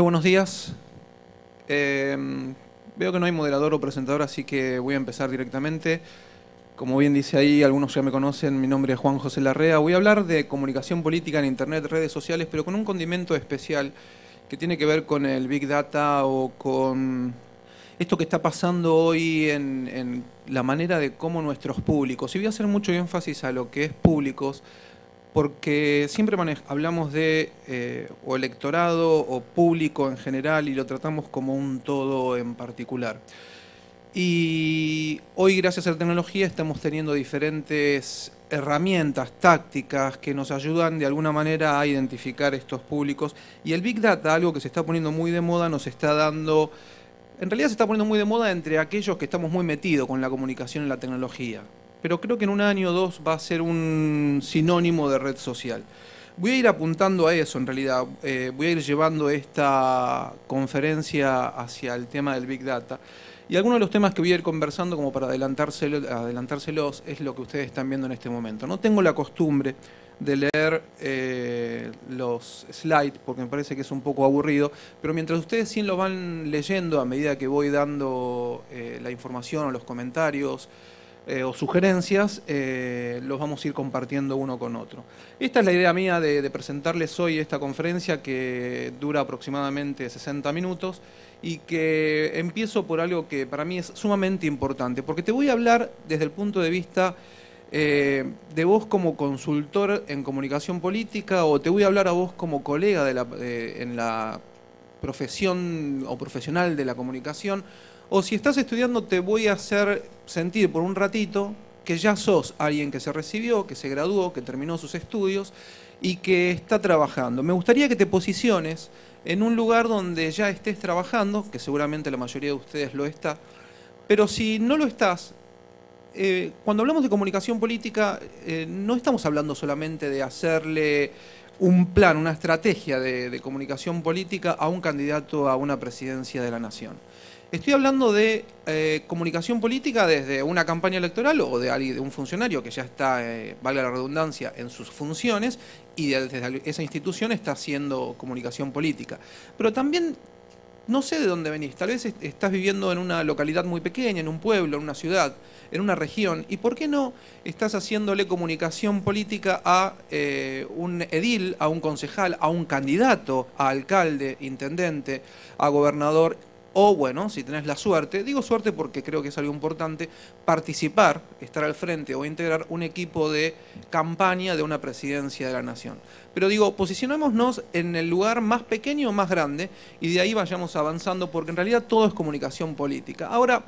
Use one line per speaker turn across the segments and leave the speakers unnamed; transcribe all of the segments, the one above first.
Buenos días. Em, veo que no hay moderador o presentador, así que voy a empezar directamente. Como bien dice ahí, algunos ya me conocen, mi nombre es Juan José Larrea. Voy a hablar de comunicación política en Internet, redes sociales, pero con un condimento especial que tiene que ver con el Big Data o con esto que está pasando hoy en, en la manera de cómo nuestros públicos, y voy a hacer mucho énfasis a lo que es públicos, porque siempre hablamos de eh, o electorado o público en general y lo tratamos como un todo en particular. Y hoy, gracias a la tecnología, estamos teniendo diferentes herramientas, tácticas que nos ayudan de alguna manera a identificar estos públicos. Y el Big Data, algo que se está poniendo muy de moda, nos está dando... En realidad se está poniendo muy de moda entre aquellos que estamos muy metidos con la comunicación y la tecnología pero creo que en un año o dos va a ser un sinónimo de red social. Voy a ir apuntando a eso en realidad, eh, voy a ir llevando esta conferencia hacia el tema del Big Data. Y algunos de los temas que voy a ir conversando, como para adelantárselos, es lo que ustedes están viendo en este momento. No tengo la costumbre de leer eh, los slides, porque me parece que es un poco aburrido, pero mientras ustedes sí lo van leyendo a medida que voy dando eh, la información o los comentarios, eh, o sugerencias, eh, los vamos a ir compartiendo uno con otro. Esta es la idea mía de, presentarles hoy esta conferencia que dura aproximadamente 60 minutos y que empiezo por algo que para mí es sumamente importante, porque te voy a hablar desde el punto de vista eh, de vos como consultor en comunicación política o te voy a hablar a vos como colega de en la profesión o profesional de la comunicación o si estás estudiando te voy a hacer sentir por un ratito que ya sos alguien que se recibió, que se graduó, que terminó sus estudios y que está trabajando. Me gustaría que te posiciones en un lugar donde ya estés trabajando, que seguramente la mayoría de ustedes lo está, pero si no lo estás, eh, cuando hablamos de comunicación política, eh, no estamos hablando solamente de hacerle un plan, una estrategia de comunicación política a un candidato a una presidencia de la nación. Estoy hablando de eh, comunicación política desde una campaña electoral o de, de un funcionario que ya está, eh, valga la redundancia, en sus funciones y desde esa institución está haciendo comunicación política. Pero también no sé de dónde venís, tal vez estás viviendo en una localidad muy pequeña, en un pueblo, en una ciudad, en una región, y por qué no estás haciéndole comunicación política a eh, un edil, a un concejal, a un candidato, a alcalde, intendente, a gobernador, o bueno, si tenés la suerte, digo suerte porque creo que es algo importante, participar, estar al frente o integrar un equipo de campaña de una presidencia de la nación. Pero digo, posicionémonos en el lugar más pequeño o más grande y de ahí vayamos avanzando porque en realidad todo es comunicación política. Ahora,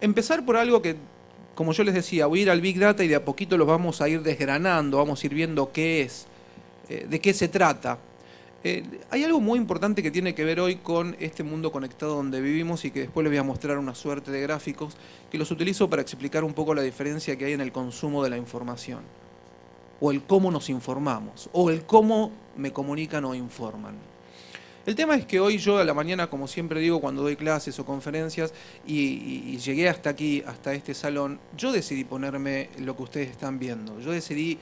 empezar por algo que como yo les decía, voy a ir al Big Data y de a poquito los vamos a ir desgranando, vamos a ir viendo qué es, eh, de qué se trata, eh, hay algo muy importante que tiene que ver hoy con este mundo conectado donde vivimos y que después les voy a mostrar una suerte de gráficos que los utilizo para explicar un poco la diferencia que hay en el consumo de la información, o el cómo nos informamos, o el cómo me comunican o informan. El tema es que hoy yo a la mañana, como siempre digo, cuando doy clases o conferencias y, llegué hasta aquí, hasta este salón, yo decidí ponerme lo que ustedes están viendo. Yo decidí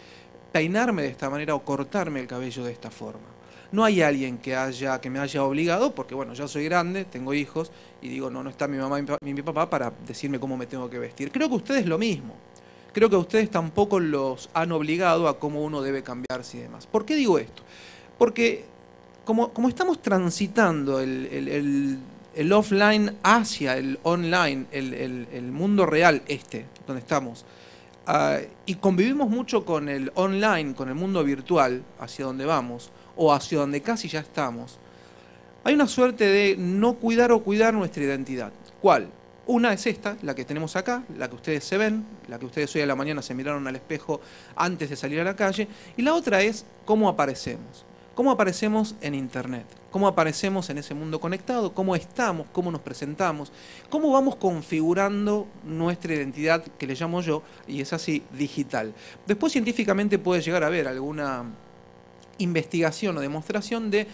peinarme de esta manera o cortarme el cabello de esta forma. No hay alguien que, haya, que me haya obligado, porque bueno, ya soy grande, tengo hijos, y digo, no, no está mi mamá ni mi papá para decirme cómo me tengo que vestir. Creo que ustedes lo mismo. Creo que ustedes tampoco los han obligado a cómo uno debe cambiarse y demás. ¿Por qué digo esto? Porque como, como estamos transitando el, offline hacia el online, el, mundo real este, donde estamos, ah, y convivimos mucho con el online, con el mundo virtual, hacia donde vamos, o hacia donde casi ya estamos, hay una suerte de no cuidar o cuidar nuestra identidad. ¿Cuál? Una es esta, la que tenemos acá, la que ustedes se ven, la que ustedes hoy a la mañana se miraron al espejo antes de salir a la calle, y la otra es cómo aparecemos. ¿Cómo aparecemos en Internet? ¿Cómo aparecemos en ese mundo conectado? ¿Cómo estamos? ¿Cómo nos presentamos? ¿Cómo vamos configurando nuestra identidad, que le llamo yo, y es así, digital? Después científicamente puede llegar a ver alguna investigación o demostración de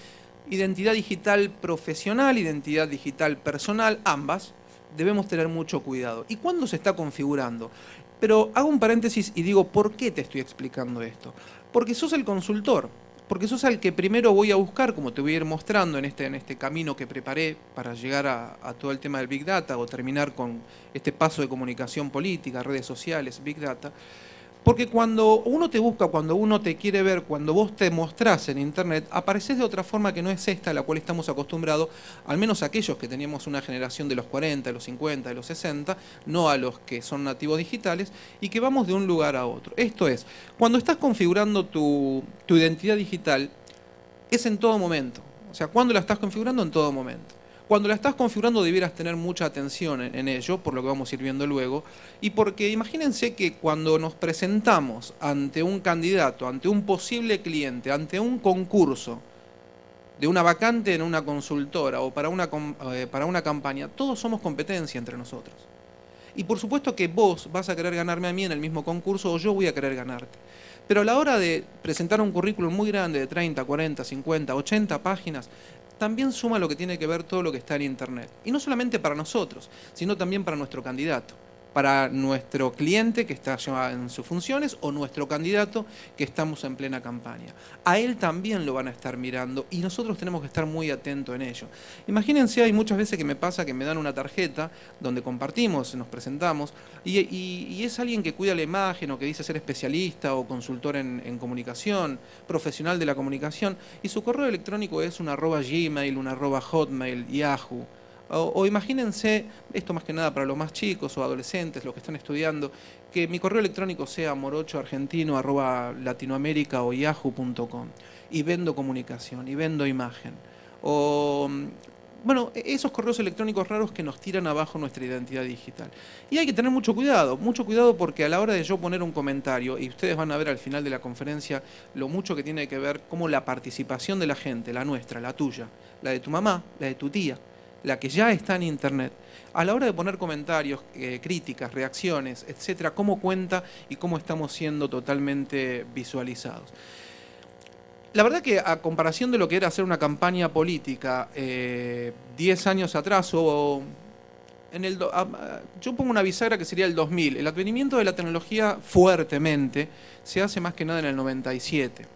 identidad digital profesional, identidad digital personal, ambas, debemos tener mucho cuidado. ¿Y cuándo se está configurando? Pero hago un paréntesis y digo, ¿por qué te estoy explicando esto? Porque sos el consultor, porque sos el que primero voy a buscar, como te voy a ir mostrando en este, en este camino que preparé para llegar a, a, todo el tema del Big Data o terminar con este paso de comunicación política, redes sociales, Big Data, porque cuando uno te busca, cuando uno te quiere ver, cuando vos te mostrás en Internet, apareces de otra forma que no es esta a la cual estamos acostumbrados, al menos aquellos que teníamos una generación de los 40, de los 50, de los 60, no a los que son nativos digitales, y que vamos de un lugar a otro. Esto es, cuando estás configurando tu, tu identidad digital, es en todo momento. O sea, cuando la estás configurando, en todo momento. Cuando la estás configurando debieras tener mucha atención en, ello, por lo que vamos a ir viendo luego, y porque imagínense que cuando nos presentamos ante un candidato, ante un posible cliente, ante un concurso de una vacante en una consultora o para una, eh, para una campaña, todos somos competencia entre nosotros. Y por supuesto que vos vas a querer ganarme a mí en el mismo concurso o yo voy a querer ganarte. Pero a la hora de presentar un currículum muy grande de 30, 40, 50, 80 páginas, también suma lo que tiene que ver todo lo que está en Internet. Y no solamente para nosotros, sino también para nuestro candidato para nuestro cliente que está en sus funciones o nuestro candidato que estamos en plena campaña. A él también lo van a estar mirando y nosotros tenemos que estar muy atentos en ello. Imagínense, hay muchas veces que me pasa que me dan una tarjeta donde compartimos, nos presentamos y, es alguien que cuida la imagen o que dice ser especialista o consultor en, en comunicación, profesional de la comunicación y su correo electrónico es un arroba gmail, un arroba hotmail, yahoo. O, imagínense, esto más que nada para los más chicos o adolescentes, los que están estudiando, que mi correo electrónico sea morochoargentino arroba latinoamérica o yahoo.com y vendo comunicación y vendo imagen. O bueno, e, esos correos electrónicos raros que nos tiran abajo nuestra identidad digital. Y hay que tener mucho cuidado, mucho cuidado porque a la hora de yo poner un comentario, y ustedes van a ver al final de la conferencia lo mucho que tiene que ver como la participación de la gente, la nuestra, la tuya, la de tu mamá, la de tu tía, la que ya está en Internet, a la hora de poner comentarios, eh, críticas, reacciones, etcétera, cómo cuenta y cómo estamos siendo totalmente visualizados. La verdad que a comparación de lo que era hacer una campaña política 10 eh, años atrás o en el yo pongo una bisagra que sería el 2000. El advenimiento de la tecnología fuertemente se hace más que nada en el 97.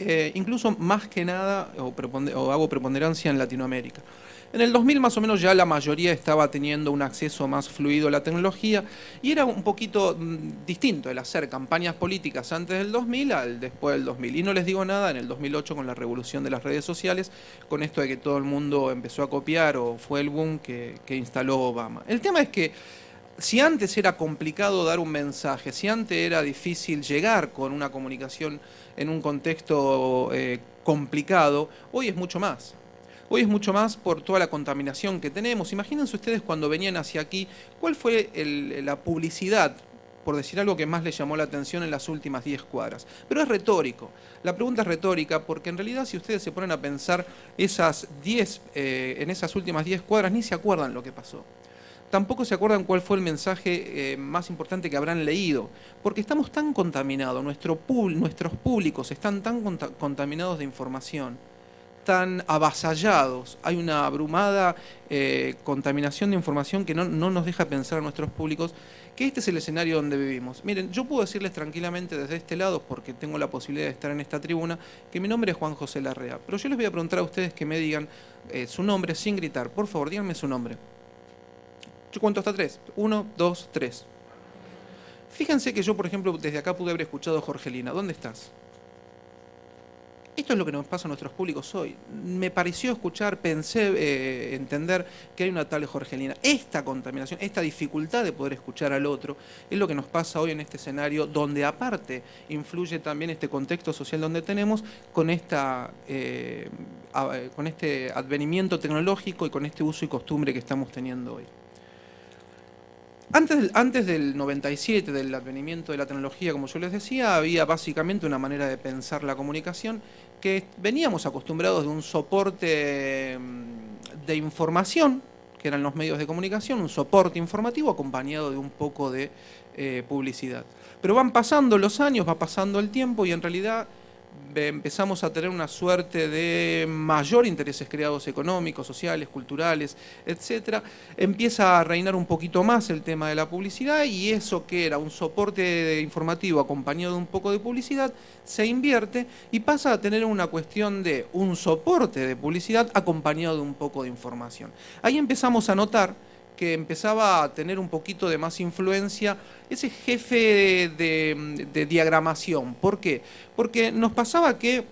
Eh, incluso más que nada, o hago preponderancia en Latinoamérica. En el 2000 más o menos ya la mayoría estaba teniendo un acceso más fluido a la tecnología y era un poquito mm, distinto el hacer campañas políticas antes del 2000 al después del 2000. Y no les digo nada, en el 2008 con la revolución de las redes sociales, con esto de que todo el mundo empezó a copiar o fue el boom que, instaló Obama. El tema es que si antes era complicado dar un mensaje, si antes era difícil llegar con una comunicación en un contexto eh, complicado, hoy es mucho más. Hoy es mucho más por toda la contaminación que tenemos. Imagínense ustedes cuando venían hacia aquí, ¿cuál fue la publicidad por decir algo que más les llamó la atención en las últimas 10 cuadras. Pero es retórico. La pregunta es retórica porque en realidad si ustedes se ponen a pensar esas diez, eh, en esas últimas 10 cuadras, ni se acuerdan lo que pasó. Tampoco se acuerdan cuál fue el mensaje eh, más importante que habrán leído, porque estamos tan contaminados, nuestro, nuestros públicos están tan contaminados de información están avasallados, hay una abrumada eh, contaminación de información que no, nos deja pensar a nuestros públicos que este es el escenario donde vivimos. Miren, yo puedo decirles tranquilamente desde este lado, porque tengo la posibilidad de estar en esta tribuna, que mi nombre es Juan José Larrea, pero yo les voy a preguntar a ustedes que me digan eh, su nombre sin gritar, por favor, díganme su nombre. Yo cuento hasta tres. Uno, dos, tres. Fíjense que yo, por ejemplo, desde acá pude haber escuchado a Jorgelina. ¿Dónde estás? Esto es lo que nos pasa a nuestros públicos hoy. Me pareció escuchar, pensé eh, entender que hay una tal Jorgelina. Esta contaminación, esta dificultad de poder escuchar al otro, es lo que nos pasa hoy en este escenario, donde aparte influye también este contexto social donde tenemos con, esta, eh, con este advenimiento tecnológico y con este uso y costumbre que estamos teniendo hoy. Antes, antes, del 97, del advenimiento de la tecnología, como yo les decía, había básicamente una manera de pensar la comunicación que veníamos acostumbrados de un soporte mm, de información, que eran los medios de comunicación, un soporte informativo acompañado de un poco de eh, publicidad. Pero van pasando los años, va pasando el tiempo y en realidad eh, empezamos a tener una suerte de mayor intereses creados económicos, sociales, culturales, etcétera, Empieza a reinar un poquito más el tema de la publicidad y eso que era un soporte informativo acompañado de un poco de publicidad, se invierte y pasa a tener una cuestión de un soporte de publicidad acompañado de un poco de información. Ahí empezamos a notar que empezaba a tener un poquito de más influencia ese jefe de, diagramación. ¿Por qué? Porque nos pasaba que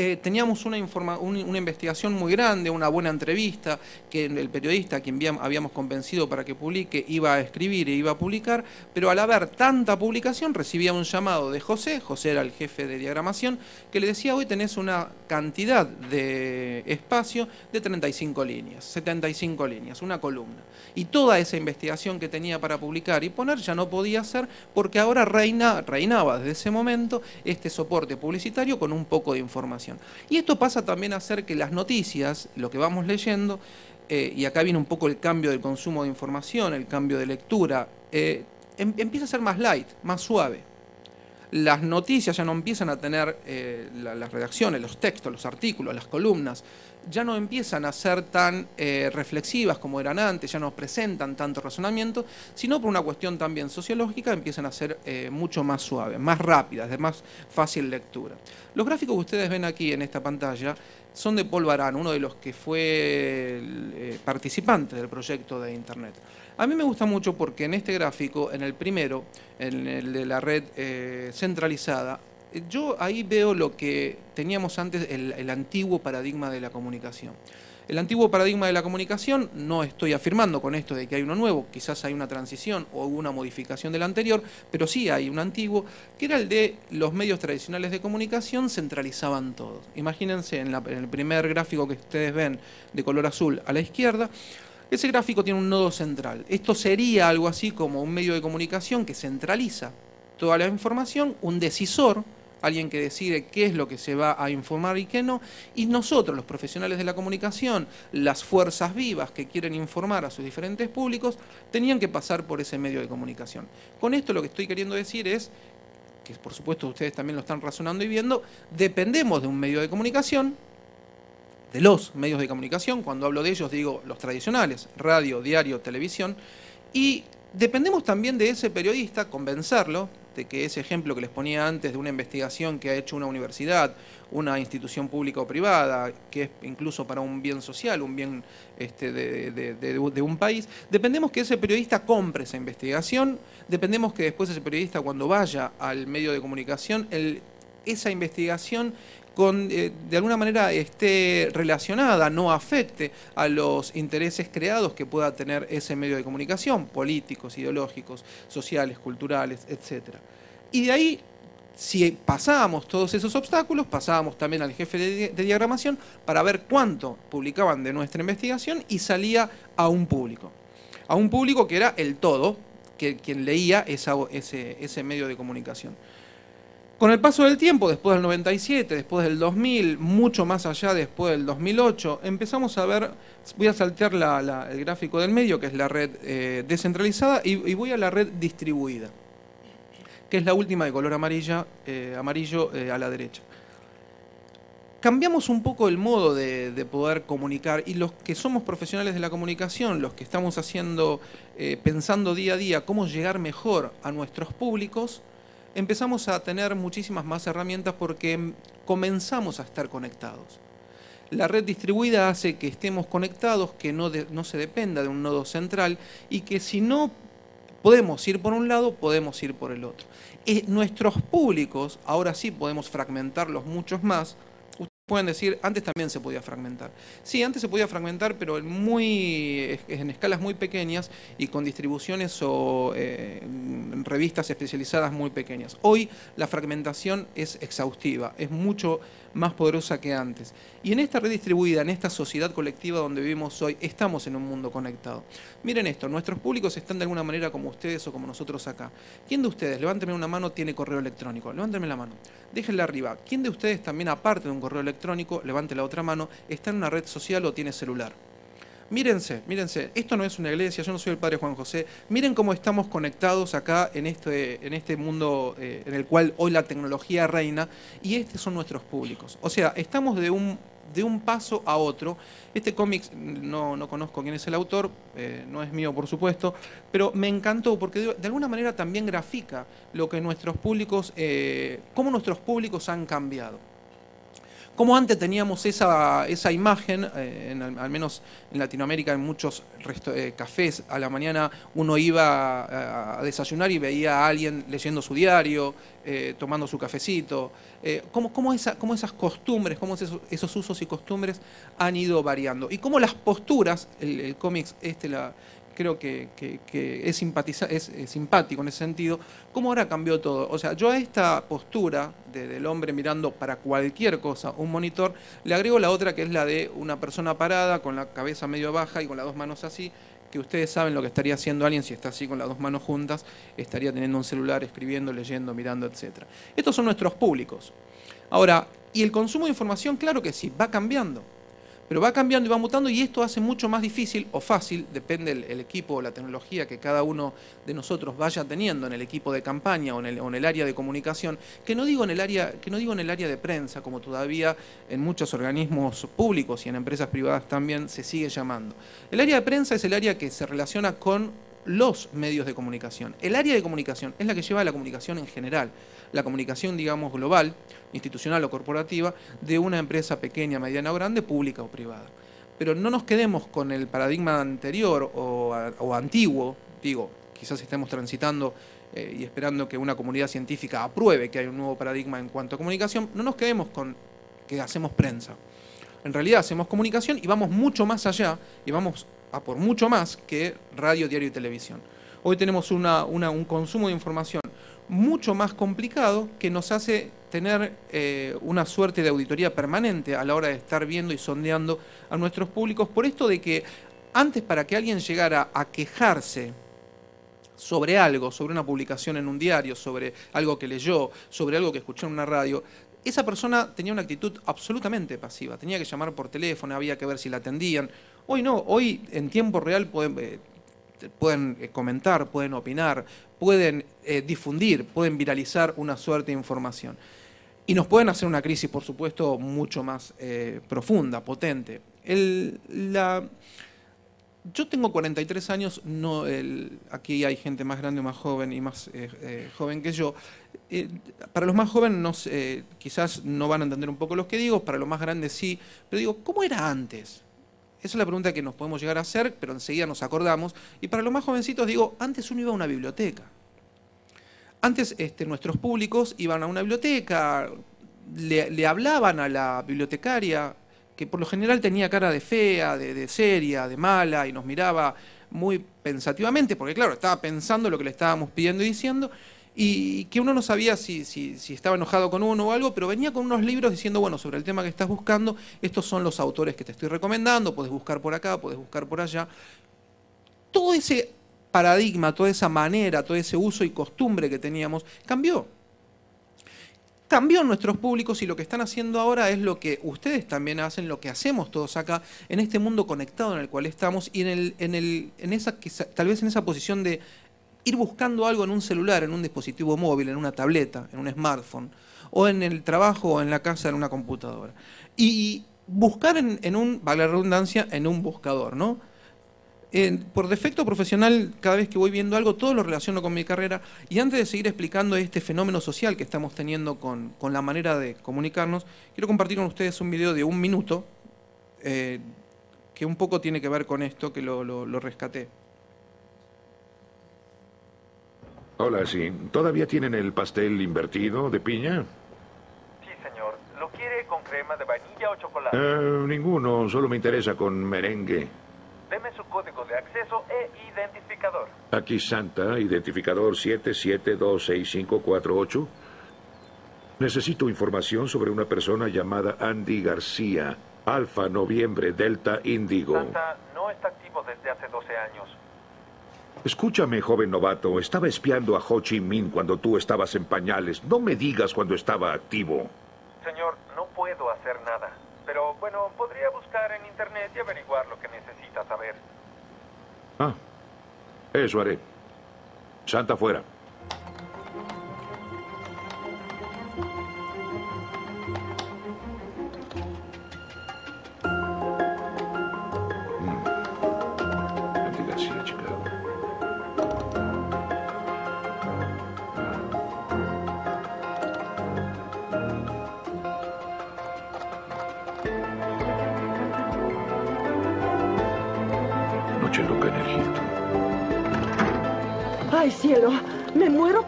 eh, teníamos una, una, investigación muy grande, una buena entrevista, que el periodista, quien habíamos convencido para que publique, iba a escribir e iba a publicar, pero al haber tanta publicación recibía un llamado de José, José era el jefe de diagramación, que le decía, hoy tenés una cantidad de espacio de 35 líneas, 75 líneas, una columna. Y toda esa investigación que tenía para publicar y poner ya no podía ser porque ahora reina, reinaba desde ese momento este soporte publicitario con un poco de información. Y esto pasa también a hacer que las noticias, lo que vamos leyendo, eh, y acá viene un poco el cambio del consumo de información, el cambio de lectura, eh, em, empieza a ser más light, más suave. Las noticias ya no empiezan a tener eh, las redacciones, los textos, los artículos, las columnas, ya no empiezan a ser tan eh, reflexivas como eran antes, ya no presentan tanto razonamiento, sino por una cuestión también sociológica empiezan a ser eh, mucho más suaves, más rápidas, de más fácil lectura. Los gráficos que ustedes ven aquí en esta pantalla son de Paul Barán, uno de los que fue eh, participante del proyecto de Internet. A mí me gusta mucho porque en este gráfico, en el primero, en el de la red centralizada, yo ahí veo lo que teníamos antes, el, antiguo paradigma de la comunicación. El antiguo paradigma de la comunicación, no estoy afirmando con esto de que hay uno nuevo, quizás hay una transición o una modificación del anterior, pero sí hay un antiguo, que era el de los medios tradicionales de comunicación centralizaban todo. Imagínense en, en el primer gráfico que ustedes ven de color azul a la izquierda, ese gráfico tiene un nodo central. Esto sería algo así como un medio de comunicación que centraliza toda la información, un decisor, alguien que decide qué es lo que se va a informar y qué no, y nosotros, los profesionales de la comunicación, las fuerzas vivas que quieren informar a sus diferentes públicos, tenían que pasar por ese medio de comunicación. Con esto lo que estoy queriendo decir es que por supuesto ustedes también lo están razonando y viendo, dependemos de un medio de comunicación, de los medios de comunicación, cuando hablo de ellos digo los tradicionales, radio, diario, televisión, y dependemos también de ese periodista, convencerlo, este, que ese ejemplo que les ponía antes de una investigación que ha hecho una universidad, una institución pública o privada, que es incluso para un bien social, un bien este, de, un país, dependemos que ese periodista compre esa investigación, dependemos que después ese periodista cuando vaya al medio de comunicación, esa investigación eh, de alguna manera esté relacionada, no afecte a los intereses creados que pueda tener ese medio de comunicación, políticos, ideológicos, sociales, culturales, etc. Y de ahí si pasábamos todos esos obstáculos, pasábamos también al jefe de, diagramación para ver cuánto publicaban de nuestra investigación y salía a un público. A un público que era el todo, que, quien leía ese medio de comunicación. Con el paso del tiempo, después del 97, después del 2000, mucho más allá después del 2008, empezamos a ver, voy a saltear el gráfico del medio, que es la red eh, descentralizada, y, voy a la red distribuida, que es la última de color amarilla, eh, amarillo eh, a la derecha. Cambiamos un poco el modo de, de, poder comunicar y los que somos profesionales de la comunicación, los que estamos haciendo, pensando día a día cómo llegar mejor a nuestros públicos, empezamos a tener muchísimas más herramientas porque comenzamos a estar conectados. La red distribuida hace que estemos conectados, que no, se dependa de un nodo central y que si no podemos ir por un lado, podemos ir por el otro. Eh, nuestros públicos, ahora sí podemos fragmentarlos muchos más, Pueden decir, antes también se podía fragmentar. Sí, antes se podía fragmentar, pero en, muy, en escalas muy pequeñas y con distribuciones o eh, revistas especializadas muy pequeñas. Hoy la fragmentación es exhaustiva, es mucho más poderosa que antes. Y en esta red distribuida, en esta sociedad colectiva donde vivimos hoy, estamos en un mundo conectado. Miren esto, nuestros públicos están de alguna manera como ustedes o como nosotros acá. ¿Quién de ustedes, levánteme una mano, tiene correo electrónico? Levánteme la mano. Déjenla arriba. ¿Quién de ustedes también, aparte de un correo electrónico, levante la otra mano, está en una red social o tiene celular? Mírense, mírense, esto no es una iglesia, yo no soy el padre Juan José. Miren cómo estamos conectados acá en este, en este mundo eh, en el cual hoy la tecnología reina y estos son nuestros públicos. O sea, estamos de un, de un paso a otro. Este cómic no, conozco quién es el autor, eh, no es mío por supuesto, pero me encantó porque de, alguna manera también grafica lo que nuestros públicos, eh, cómo nuestros públicos han cambiado. ¿Cómo antes teníamos esa, imagen, eh, al menos en Latinoamérica, en muchos eh, cafés, a la mañana uno iba a, desayunar y veía a alguien leyendo su diario, eh, tomando su cafecito. Cómo, cómo, esa, ¿cómo, esas costumbres, cómo esos, usos y costumbres han ido variando? Y cómo las posturas, el, el cómics este, la, creo que, es, eh, simpático en ese sentido, cómo ahora cambió todo. O sea, yo a esta postura del hombre mirando para cualquier cosa un monitor, le agrego la otra que es la de una persona parada con la cabeza medio baja y con las dos manos así, que ustedes saben lo que estaría haciendo alguien si está así con las dos manos juntas, estaría teniendo un celular, escribiendo, leyendo, mirando, etc. Estos son nuestros públicos. Ahora, y el consumo de información, claro que sí, va cambiando. Pero va cambiando y va mutando y esto hace mucho más difícil o fácil, depende el, equipo o la tecnología que cada uno de nosotros vaya teniendo en el equipo de campaña o en el, área de comunicación, que no, digo en el área, que no digo en el área de prensa, como todavía en muchos organismos públicos y en empresas privadas también se sigue llamando. El área de prensa es el área que se relaciona con los medios de comunicación. El área de comunicación es la que lleva a la comunicación en general, la comunicación, digamos, global, institucional o corporativa de una empresa pequeña, mediana o grande, pública o privada. Pero no nos quedemos con el paradigma anterior o, antiguo, digo, quizás estemos transitando eh, y esperando que una comunidad científica apruebe que hay un nuevo paradigma en cuanto a comunicación, no nos quedemos con que hacemos prensa. En realidad hacemos comunicación y vamos mucho más allá y vamos a por mucho más que radio, diario y televisión. Hoy tenemos un consumo de información mucho más complicado que nos hace tener eh, una suerte de auditoría permanente a la hora de estar viendo y sondeando a nuestros públicos, por esto de que antes para que alguien llegara a quejarse sobre algo, sobre una publicación en un diario, sobre algo que leyó, sobre algo que escuchó en una radio, esa persona tenía una actitud absolutamente pasiva, tenía que llamar por teléfono, había que ver si la atendían. Hoy no, hoy en tiempo real eh, pueden eh, comentar, pueden opinar, pueden eh, difundir, pueden viralizar una suerte de información. Y nos pueden hacer una crisis, por supuesto, mucho más eh, profunda, potente. la... Yo tengo 43 años, aquí hay gente más grande, más joven y más joven que yo. para los más jóvenes quizás no van a entender un poco lo que digo, para los más grandes sí, pero digo, ¿cómo era antes? Esa es la pregunta que nos podemos llegar a hacer, pero enseguida nos acordamos. Y para los más jovencitos digo, antes uno iba a una biblioteca. Antes este, nuestros públicos iban a una biblioteca, le, hablaban a la bibliotecaria, que por lo general tenía cara de fea, de, de seria, de mala, y nos miraba muy pensativamente, porque claro, estaba pensando lo que le estábamos pidiendo y diciendo y que uno no sabía si, estaba enojado con uno o algo, pero venía con unos libros diciendo, bueno, sobre el tema que estás buscando, estos son los autores que te estoy recomendando, puedes buscar por acá, puedes buscar por allá. Todo ese paradigma, toda esa manera, todo ese uso y costumbre que teníamos, cambió. Cambió nuestros públicos y lo que están haciendo ahora es lo que ustedes también hacen, lo que hacemos todos acá, en este mundo conectado en el cual estamos y en, el, en, el, en esa, tal vez en esa posición de ir buscando algo en un celular, en un dispositivo móvil, en una tableta, en un smartphone, o en el trabajo o en la casa, en una computadora. Y buscar en, un, vale la redundancia, en un buscador, ¿no? por defecto profesional, cada vez que voy viendo algo, todo lo relaciono con mi carrera. Y antes de seguir explicando este fenómeno social que estamos teniendo con, la manera de comunicarnos, quiero compartir con ustedes un video de un minuto eh, que un poco tiene que ver con esto, que lo rescaté. Hola, sí. ¿Todavía tienen el pastel invertido de piña?
Sí, señor. ¿Lo quiere con
crema de vainilla o chocolate? Eh, ninguno. Solo me interesa con merengue. Deme su código de acceso e identificador. Aquí Santa, identificador 7726548. Necesito información sobre una persona llamada Andy García, Alfa Noviembre Delta Índigo. Santa
no está activo desde hace 12 años.
Escúchame, joven novato. Estaba espiando a Ho Chi Minh cuando tú estabas en pañales. No me digas cuando estaba activo. Señor, no puedo hacer nada. Pero bueno, podría buscar en internet y averiguar lo que necesita saber.
Ah, eso haré. Santa fuera.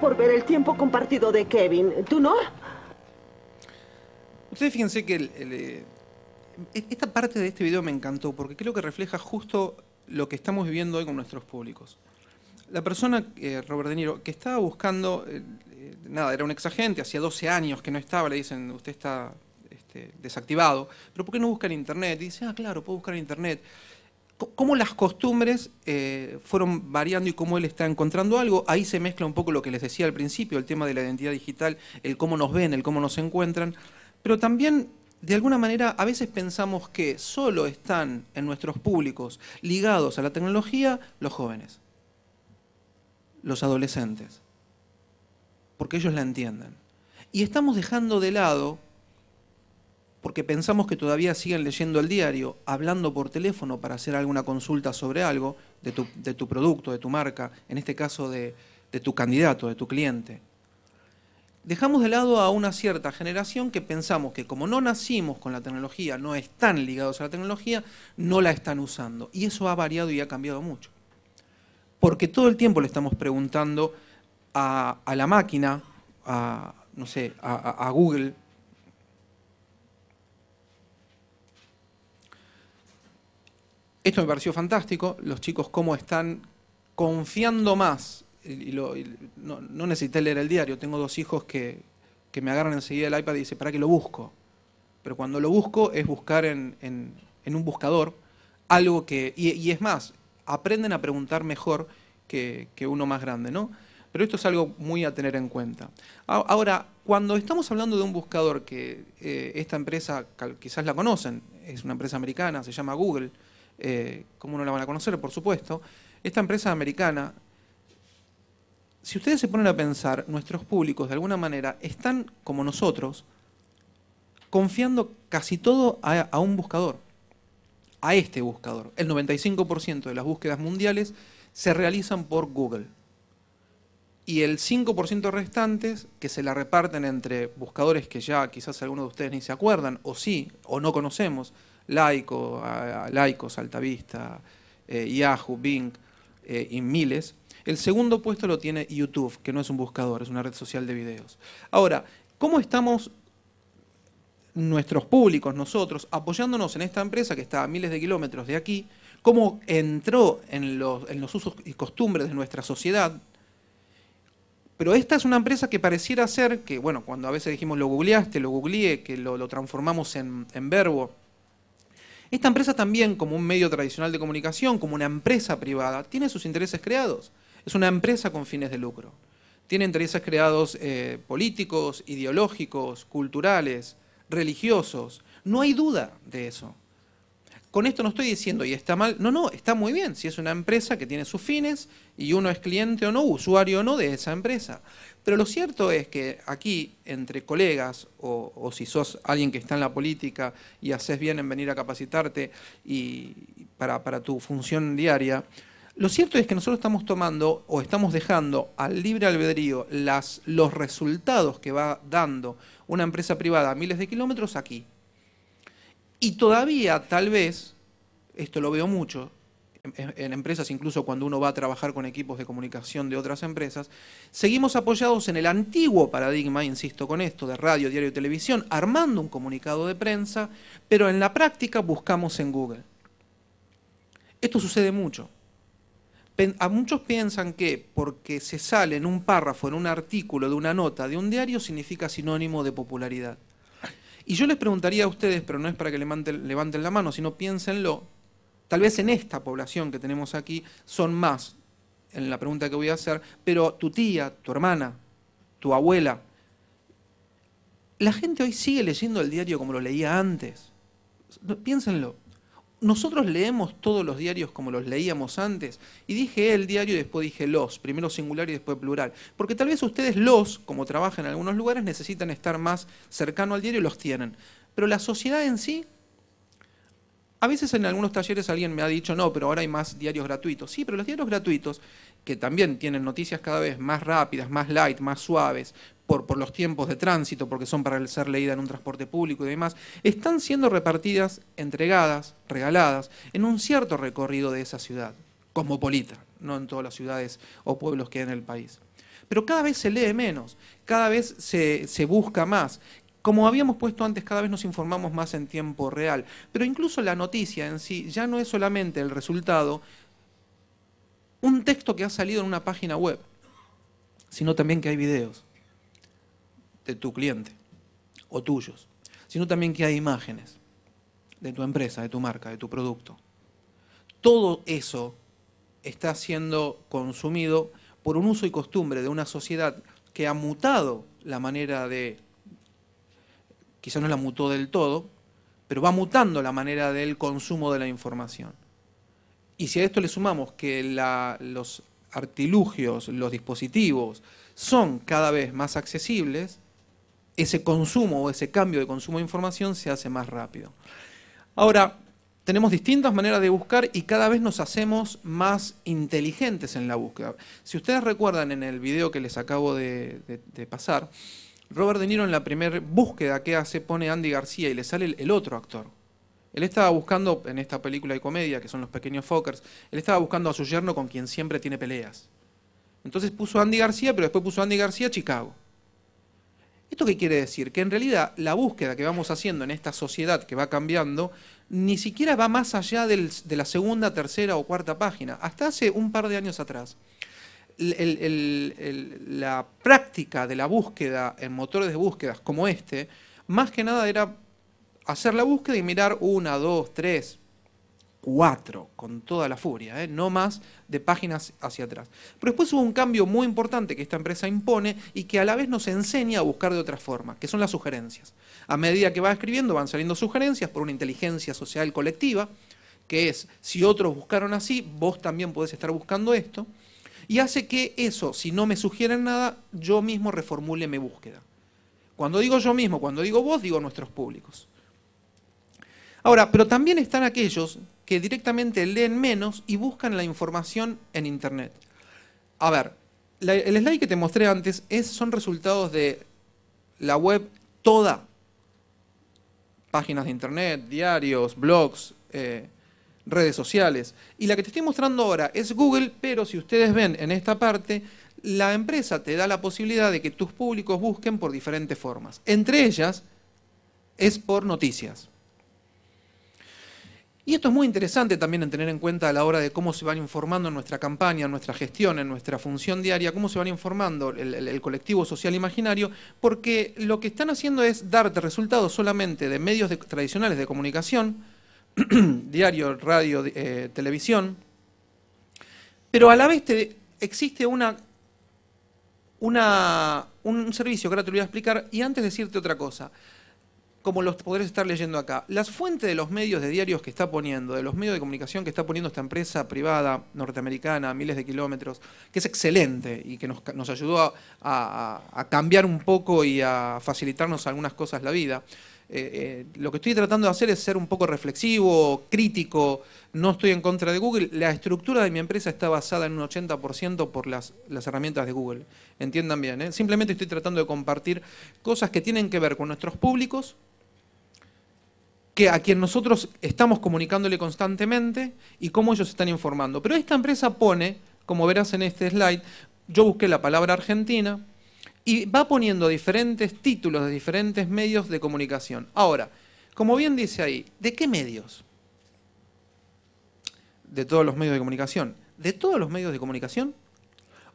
por ver el tiempo compartido de Kevin. ¿Tú no?
Ustedes fíjense que eh, e-, esta parte de este video me encantó porque creo que refleja justo lo que estamos viviendo hoy con nuestros públicos. La persona, eh, Robert De Niro, que estaba buscando, eh, nada, era un exagente, hacía 12 años que no estaba, le dicen, usted está este, desactivado, pero ¿por qué no busca en Internet? Y dice, ah, claro, puedo buscar en Internet cómo las costumbres eh, fueron variando y cómo él está encontrando algo. Ahí se mezcla un poco lo que les decía al principio, el tema de la identidad digital, el cómo nos ven, el cómo nos encuentran. Pero también, de alguna manera, a veces pensamos que solo están en nuestros públicos ligados a la tecnología los jóvenes, los adolescentes, porque ellos la entienden. Y estamos dejando de lado porque pensamos que todavía siguen leyendo el diario, hablando por teléfono para hacer alguna consulta sobre algo de tu, producto, de tu marca, en este caso de, tu candidato, de tu cliente. Dejamos de lado a una cierta generación que pensamos que como no nacimos con la tecnología, no están ligados a la tecnología, no la están usando. Y eso ha variado y ha cambiado mucho. Porque todo el tiempo le estamos preguntando a, la máquina, no sé, a Google, Esto me pareció fantástico, los chicos cómo están confiando más. Y no, necesité leer el diario, tengo dos hijos que, me agarran enseguida el iPad y dicen, ¿para qué lo busco? Pero cuando lo busco es buscar en, un buscador algo que... Y, es más, aprenden a preguntar mejor que, uno más grande, ¿no? Pero esto es algo muy a tener en cuenta. Ahora, cuando estamos hablando de un buscador que eh, esta empresa quizás la conocen, es una empresa americana, se llama Google, eh, como no la van a conocer? Por supuesto. Esta empresa americana, si ustedes se ponen a pensar, nuestros públicos de alguna manera están, como nosotros, confiando casi todo a, a un buscador, a este buscador. El 95% de las búsquedas mundiales se realizan por Google. Y el 5% restantes, que se la reparten entre buscadores que ya quizás algunos de ustedes ni se acuerdan, o sí, o no conocemos, Laico, a, Laicos, Altavista, eh, Yahoo, Bing eh, y miles. El segundo puesto lo tiene YouTube, que no es un buscador, es una red social de videos. Ahora, ¿cómo estamos nuestros públicos, nosotros, apoyándonos en esta empresa que está a miles de kilómetros de aquí? ¿Cómo entró en los, usos y costumbres de nuestra sociedad, pero esta es una empresa que pareciera ser que, bueno, cuando a veces dijimos lo googleaste, lo googleé, que lo, transformamos en, verbo, esta empresa también, como un medio tradicional de comunicación, como una empresa privada, tiene sus intereses creados. Es una empresa con fines de lucro. Tiene intereses creados eh, políticos, ideológicos, culturales, religiosos. No hay duda de eso. Con esto no estoy diciendo, y está mal, no, no, está muy bien, si es una empresa que tiene sus fines y uno es cliente o no, usuario o no de esa empresa. Pero lo cierto es que aquí, entre colegas, o, si sos alguien que está en la política y haces bien en venir a capacitarte y para, tu función diaria, lo cierto es que nosotros estamos tomando o estamos dejando al libre albedrío las, los resultados que va dando una empresa privada a miles de kilómetros aquí. Y todavía, tal vez, esto lo veo mucho, en empresas, incluso cuando uno va a trabajar con equipos de comunicación de otras empresas, seguimos apoyados en el antiguo paradigma, insisto con esto, de radio, diario y televisión, armando un comunicado de prensa, pero en la práctica buscamos en Google. Esto sucede mucho. A muchos piensan que porque se sale en un párrafo, en un artículo, de una nota, de un diario, significa sinónimo de popularidad. Y yo les preguntaría a ustedes, pero no es para que levanten, levanten la mano, sino piénsenlo, Tal vez en esta población que tenemos aquí son más, en la pregunta que voy a hacer, pero tu tía, tu hermana, tu abuela, la gente hoy sigue leyendo el diario como lo leía antes. Piénsenlo. Nosotros leemos todos los diarios como los leíamos antes. Y dije el diario y después dije los, primero singular y después plural. Porque tal vez ustedes los, como trabajan en algunos lugares, necesitan estar más cercano al diario y los tienen. Pero la sociedad en sí a veces en algunos talleres alguien me ha dicho, no, pero ahora hay más diarios gratuitos. Sí, pero los diarios gratuitos, que también tienen noticias cada vez más rápidas, más light, más suaves, por, por los tiempos de tránsito, porque son para ser leídas en un transporte público y demás, están siendo repartidas, entregadas, regaladas, en un cierto recorrido de esa ciudad, cosmopolita, no en todas las ciudades o pueblos que hay en el país pero cada vez se lee menos, cada vez se, se, busca más, como habíamos puesto antes, cada vez nos informamos más en tiempo real, pero incluso la noticia en sí ya no es solamente el resultado, un texto que ha salido en una página web, sino también que hay videos de tu cliente o tuyos, sino también que hay imágenes de tu empresa, de tu marca, de tu producto. Todo eso está siendo consumido por un uso y costumbre de una sociedad que ha mutado la manera de quizás no la mutó del todo, pero va mutando la manera del consumo de la información. Y si a esto le sumamos que los artilugios, los dispositivos son cada vez más accesibles, ese consumo o ese cambio de consumo de información se hace más rápido. Ahora, tenemos distintas maneras de buscar y cada vez nos hacemos más inteligentes en la búsqueda. Si ustedes recuerdan en el video que les acabo de pasar, Robert De Niro en la primera búsqueda que hace pone Andy García y le sale el, otro actor. Él estaba buscando, en esta película de comedia, que son los pequeños Fockers, él estaba buscando a su yerno con quien siempre tiene peleas. Entonces puso Andy García, pero después puso Andy García Chicago. ¿Esto qué quiere decir? Que en realidad la búsqueda que vamos haciendo en esta sociedad que va cambiando ni siquiera va más allá de la segunda, tercera o cuarta página. Hasta hace un par de años atrás, la práctica de la búsqueda en motores de búsquedas como este, más que nada era hacer la búsqueda y mirar una, dos, tres, cuatro, con toda la furia, ¿eh? no más de páginas hacia atrás. Pero después hubo un cambio muy importante que esta empresa impone y que a la vez nos enseña a buscar de otra forma, que son las sugerencias. A medida que va escribiendo van saliendo sugerencias por una inteligencia social colectiva, que es, si otros buscaron así, vos también podés estar buscando esto y hace que eso, si no me sugieren nada, yo mismo reformule mi búsqueda. Cuando digo yo mismo, cuando digo vos, digo nuestros públicos. Ahora, pero también están aquellos que directamente leen menos y buscan la información en Internet. A ver, el slide que te mostré antes es, son resultados de la web toda. Páginas de Internet, diarios, blogs, eh, redes sociales. Y la que te estoy mostrando ahora es Google, pero si ustedes ven en esta parte, la empresa te da la posibilidad de que tus públicos busquen por diferentes formas. Entre ellas es por noticias. Y esto es muy interesante también en tener en cuenta a la hora de cómo se van informando en nuestra campaña, en nuestra gestión, en nuestra función diaria, cómo se van informando el, colectivo social imaginario, porque lo que están haciendo es darte resultados solamente de medios tradicionales de comunicación, diario, radio, eh, televisión, pero a la vez existe una, un servicio que ahora te lo voy a explicar y antes decirte otra cosa, como los podrés estar leyendo acá, las fuentes de los medios de diarios que está poniendo, de los medios de comunicación que está poniendo esta empresa privada norteamericana a miles de kilómetros, que es excelente y que nos, ayudó a, a cambiar un poco y a facilitarnos algunas cosas la vida, eh, eh, lo que estoy tratando de hacer es ser un poco reflexivo, crítico, no estoy en contra de Google. La estructura de mi empresa está basada en un 80% por las, herramientas de Google. Entiendan bien, ¿eh? simplemente estoy tratando de compartir cosas que tienen que ver con nuestros públicos, que a quien nosotros estamos comunicándole constantemente y cómo ellos están informando. Pero esta empresa pone, como verás en este slide, yo busqué la palabra Argentina, y va poniendo diferentes títulos de diferentes medios de comunicación. Ahora, como bien dice ahí, ¿de qué medios? ¿De todos los medios de comunicación? ¿De todos los medios de comunicación?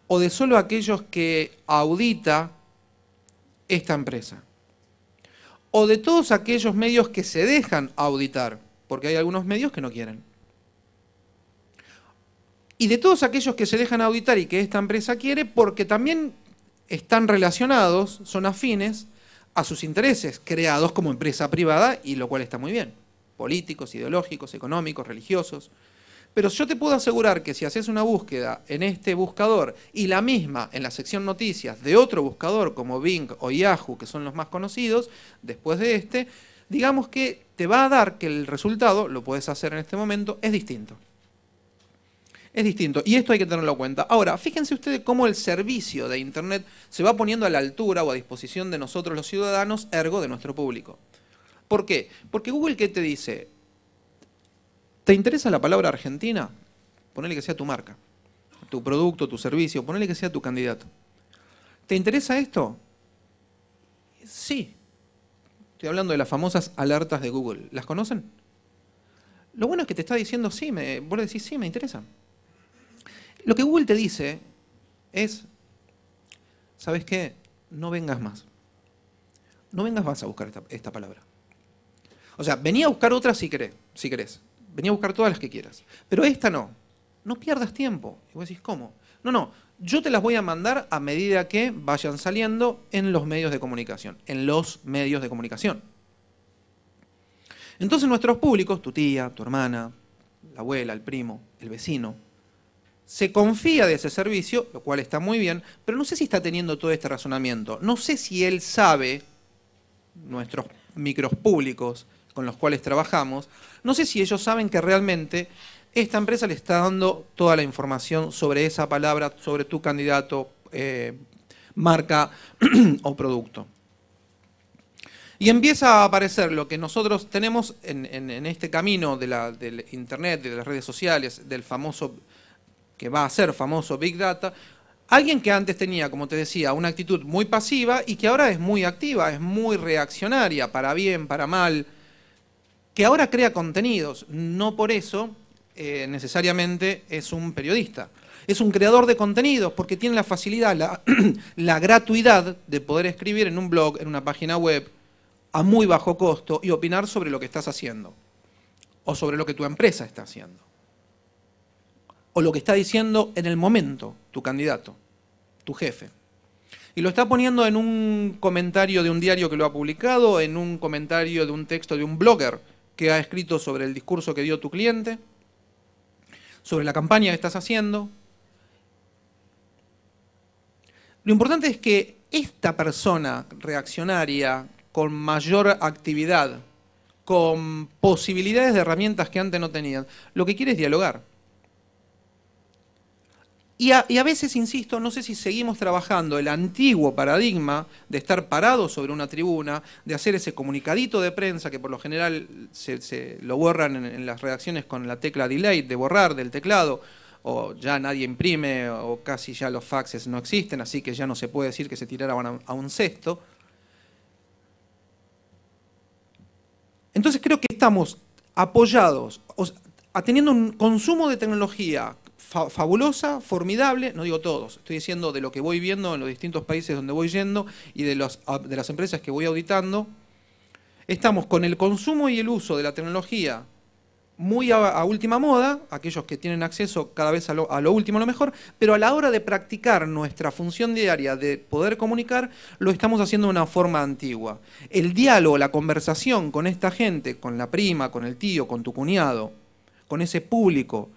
¿O de solo aquellos que audita esta empresa? ¿O de todos aquellos medios que se dejan auditar? Porque hay algunos medios que no quieren. Y de todos aquellos que se dejan auditar y que esta empresa quiere, porque también están relacionados, son afines a sus intereses, creados como empresa privada, y lo cual está muy bien, políticos, ideológicos, económicos, religiosos. Pero yo te puedo asegurar que si haces una búsqueda en este buscador y la misma en la sección noticias de otro buscador como Bing o Yahoo, que son los más conocidos, después de este, digamos que te va a dar que el resultado, lo puedes hacer en este momento, es distinto. Es distinto. Y esto hay que tenerlo en cuenta. Ahora, fíjense ustedes cómo el servicio de Internet se va poniendo a la altura o a disposición de nosotros los ciudadanos, ergo de nuestro público. ¿Por qué? Porque Google, ¿qué te dice? ¿Te interesa la palabra Argentina? Ponele que sea tu marca, tu producto, tu servicio, ponele que sea tu candidato. ¿Te interesa esto? Sí. Estoy hablando de las famosas alertas de Google. ¿Las conocen? Lo bueno es que te está diciendo sí, me, vos decís sí, me interesa. Lo que Google te dice es, ¿sabes qué? No vengas más. No vengas más a buscar esta, palabra. O sea, venía a buscar otra si querés, si querés. Venía a buscar todas las que quieras. Pero esta no. No pierdas tiempo. Y vos decís, ¿cómo? No, no. Yo te las voy a mandar a medida que vayan saliendo en los medios de comunicación. En los medios de comunicación. Entonces nuestros públicos, tu tía, tu hermana, la abuela, el primo, el vecino, se confía de ese servicio, lo cual está muy bien, pero no sé si está teniendo todo este razonamiento. No sé si él sabe, nuestros micros públicos con los cuales trabajamos, no sé si ellos saben que realmente esta empresa le está dando toda la información sobre esa palabra, sobre tu candidato, eh, marca o producto. Y empieza a aparecer lo que nosotros tenemos en, este camino de del Internet, de las redes sociales, del famoso que va a ser famoso Big Data, alguien que antes tenía, como te decía, una actitud muy pasiva y que ahora es muy activa, es muy reaccionaria, para bien, para mal, que ahora crea contenidos, no por eso eh, necesariamente es un periodista. Es un creador de contenidos porque tiene la facilidad, la gratuidad de poder escribir en un blog, en una página web, a muy bajo costo y opinar sobre lo que estás haciendo o sobre lo que tu empresa está haciendo o lo que está diciendo en el momento tu candidato, tu jefe. Y lo está poniendo en un comentario de un diario que lo ha publicado, en un comentario de un texto de un blogger que ha escrito sobre el discurso que dio tu cliente, sobre la campaña que estás haciendo. Lo importante es que esta persona reaccionaria, con mayor actividad, con posibilidades de herramientas que antes no tenían, lo que quiere es dialogar. Y a, veces, insisto, no sé si seguimos trabajando el antiguo paradigma de estar parado sobre una tribuna, de hacer ese comunicadito de prensa que por lo general se, lo borran en, las redacciones con la tecla delay, de borrar del teclado, o ya nadie imprime, o casi ya los faxes no existen, así que ya no se puede decir que se tiraran a, un cesto. Entonces creo que estamos apoyados, o teniendo un consumo de tecnología fabulosa, formidable, no digo todos, estoy diciendo de lo que voy viendo en los distintos países donde voy yendo y de, de las empresas que voy auditando, estamos con el consumo y el uso de la tecnología muy a, última moda, aquellos que tienen acceso cada vez a lo, a lo último, a lo mejor, pero a la hora de practicar nuestra función diaria de poder comunicar, lo estamos haciendo de una forma antigua. El diálogo, la conversación con esta gente, con la prima, con el tío, con tu cuñado, con ese público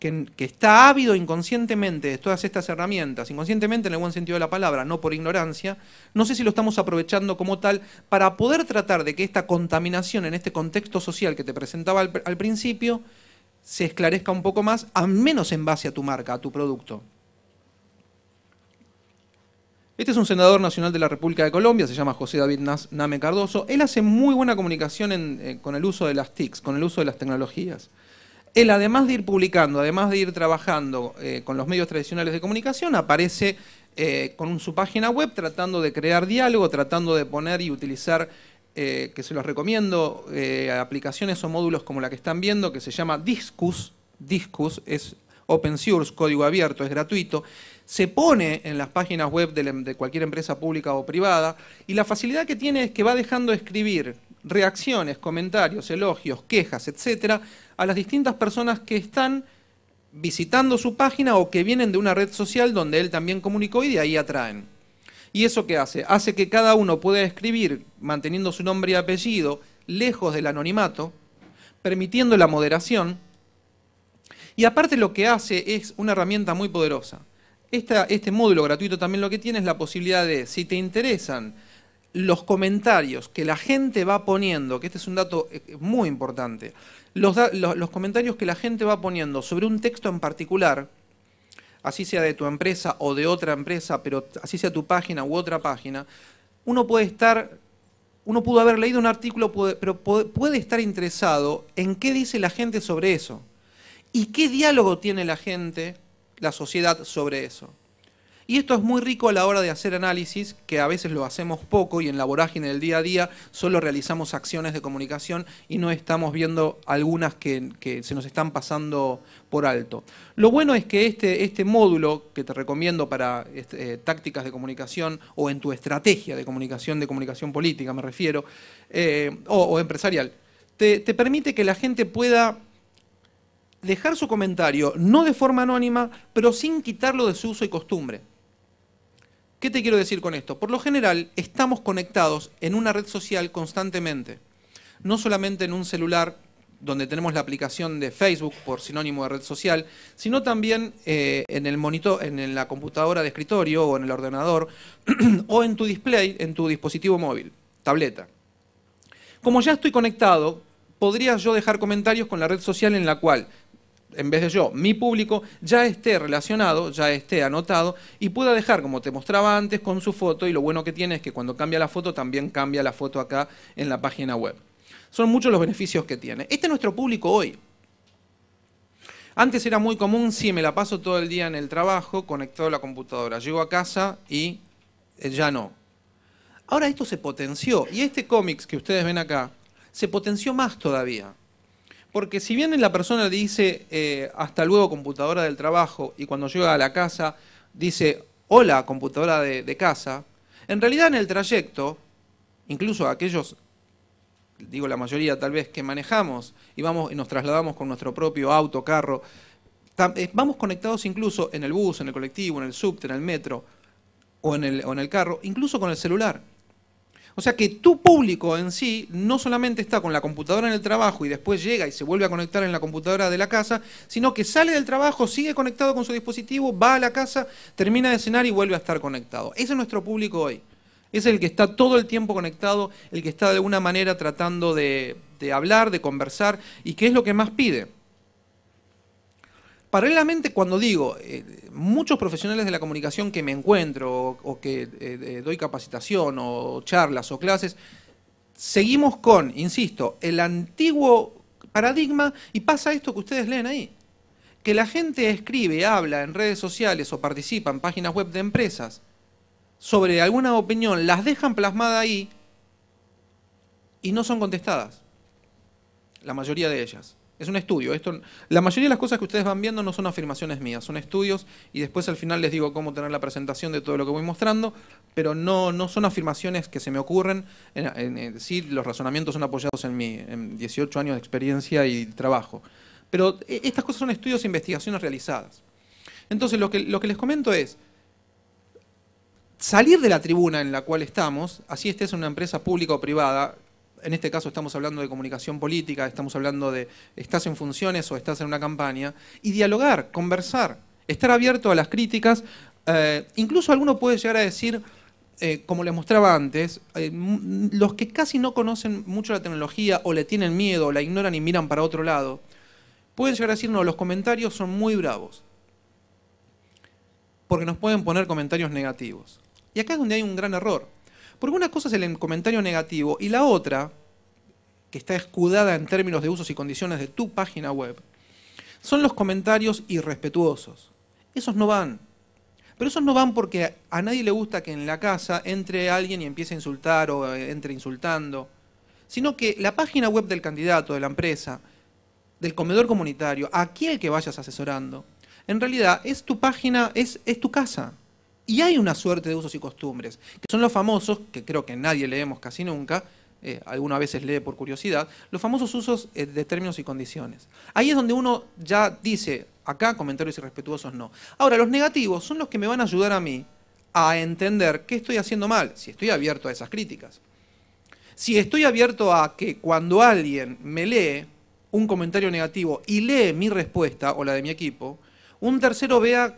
que, está ávido inconscientemente de todas estas herramientas, inconscientemente en el buen sentido de la palabra, no por ignorancia, no sé si lo estamos aprovechando como tal para poder tratar de que esta contaminación en este contexto social que te presentaba al, principio se esclarezca un poco más, al menos en base a tu marca, a tu producto. Este es un senador nacional de la República de Colombia, se llama José David Name Cardoso. Él hace muy buena comunicación eh, con el uso de las TICs, con el uso de las tecnologías él además de ir publicando, además de ir trabajando eh, con los medios tradicionales de comunicación, aparece eh, con su página web tratando de crear diálogo, tratando de poner y utilizar, eh, que se los recomiendo, aplicaciones o módulos como la que están viendo, que se llama Discus, Discus es open source, código abierto, es gratuito, se pone en las páginas web de, cualquier empresa pública o privada y la facilidad que tiene es que va dejando escribir reacciones, comentarios, elogios, quejas, etc., a las distintas personas que están visitando su página o que vienen de una red social donde él también comunicó y de ahí atraen. ¿Y eso qué hace? Hace que cada uno pueda escribir manteniendo su nombre y apellido lejos del anonimato, permitiendo la moderación. Y aparte lo que hace es una herramienta muy poderosa. este módulo gratuito también lo que tiene es la posibilidad de, si te interesan los comentarios que la gente va poniendo, que este es un dato eh, muy importante, los, los comentarios que la gente va poniendo sobre un texto en particular, así sea de tu empresa o de otra empresa, pero así sea tu página u otra página, uno puede estar, uno pudo haber leído un artículo, pero puede estar interesado en qué dice la gente sobre eso y qué diálogo tiene la gente, la sociedad sobre eso. Y esto es muy rico a la hora de hacer análisis, que a veces lo hacemos poco y en la vorágine del día a día solo realizamos acciones de comunicación y no estamos viendo algunas que, se nos están pasando por alto. Lo bueno es que este, este módulo que te recomiendo para este, eh, tácticas de comunicación o en tu estrategia de comunicación, de comunicación política me refiero, eh, o, empresarial, te permite que la gente pueda dejar su comentario, no de forma anónima, pero sin quitarlo de su uso y costumbre. ¿Qué te quiero decir con esto? Por lo general, estamos conectados en una red social constantemente. No solamente en un celular, donde tenemos la aplicación de Facebook por sinónimo de red social, sino también eh, en el monitor, en la computadora de escritorio o en el ordenador o en tu display, en tu dispositivo móvil, tableta. Como ya estoy conectado, podría yo dejar comentarios con la red social en la cual en vez de yo, mi público ya esté relacionado, ya esté anotado y pueda dejar, como te mostraba antes, con su foto y lo bueno que tiene es que cuando cambia la foto también cambia la foto acá en la página web. Son muchos los beneficios que tiene. Este es nuestro público hoy. Antes era muy común, sí, me la paso todo el día en el trabajo, conectado a la computadora. Llego a casa y eh, ya no. Ahora esto se potenció y este cómics que ustedes ven acá se potenció más todavía. Porque si bien la persona dice eh, hasta luego computadora del trabajo y cuando llega a la casa dice hola computadora de, casa, en realidad en el trayecto, incluso aquellos, digo la mayoría tal vez, que manejamos y, vamos, y nos trasladamos con nuestro propio auto, carro, eh, vamos conectados incluso en el bus, en el colectivo, en el subte, en el metro o en el, o en el carro, incluso con el celular. O sea que tu público en sí no solamente está con la computadora en el trabajo y después llega y se vuelve a conectar en la computadora de la casa, sino que sale del trabajo, sigue conectado con su dispositivo, va a la casa, termina de cenar y vuelve a estar conectado. Ese es nuestro público hoy. Es el que está todo el tiempo conectado, el que está de alguna manera tratando de, hablar, de conversar y que es lo que más pide. Paralelamente, cuando digo, eh, muchos profesionales de la comunicación que me encuentro o, que eh, eh, doy capacitación o charlas o clases, seguimos con, insisto, el antiguo paradigma y pasa esto que ustedes leen ahí. Que la gente escribe, habla en redes sociales o participa en páginas web de empresas sobre alguna opinión, las dejan plasmada ahí y no son contestadas. La mayoría de ellas. Es un estudio. Esto, la mayoría de las cosas que ustedes van viendo no son afirmaciones mías, son estudios y después al final les digo cómo tener la presentación de todo lo que voy mostrando, pero no, no son afirmaciones que se me ocurren. En, sí, los razonamientos son apoyados en mi 18 años de experiencia y trabajo. Pero e, estas cosas son estudios e investigaciones realizadas. Entonces, lo que, lo que les comento es, salir de la tribuna en la cual estamos, así estés en una empresa pública o privada, en este caso estamos hablando de comunicación política, estamos hablando de estás en funciones o estás en una campaña, y dialogar, conversar, estar abierto a las críticas. Eh, incluso alguno puede llegar a decir, eh, como les mostraba antes, eh, los que casi no conocen mucho la tecnología o le tienen miedo, o la ignoran y miran para otro lado, pueden llegar a decir, no, los comentarios son muy bravos, porque nos pueden poner comentarios negativos. Y acá es donde hay un gran error porque una cosa es el comentario negativo y la otra, que está escudada en términos de usos y condiciones de tu página web, son los comentarios irrespetuosos. Esos no van. Pero esos no van porque a nadie le gusta que en la casa entre alguien y empiece a insultar o eh, entre insultando, sino que la página web del candidato, de la empresa, del comedor comunitario, el que vayas asesorando, en realidad es tu página, es, es tu casa. Y hay una suerte de usos y costumbres, que son los famosos, que creo que nadie leemos casi nunca, eh, algunas veces lee por curiosidad, los famosos usos eh, de términos y condiciones. Ahí es donde uno ya dice, acá comentarios irrespetuosos no. Ahora, los negativos son los que me van a ayudar a mí a entender qué estoy haciendo mal, si estoy abierto a esas críticas. Si estoy abierto a que cuando alguien me lee un comentario negativo y lee mi respuesta o la de mi equipo, un tercero vea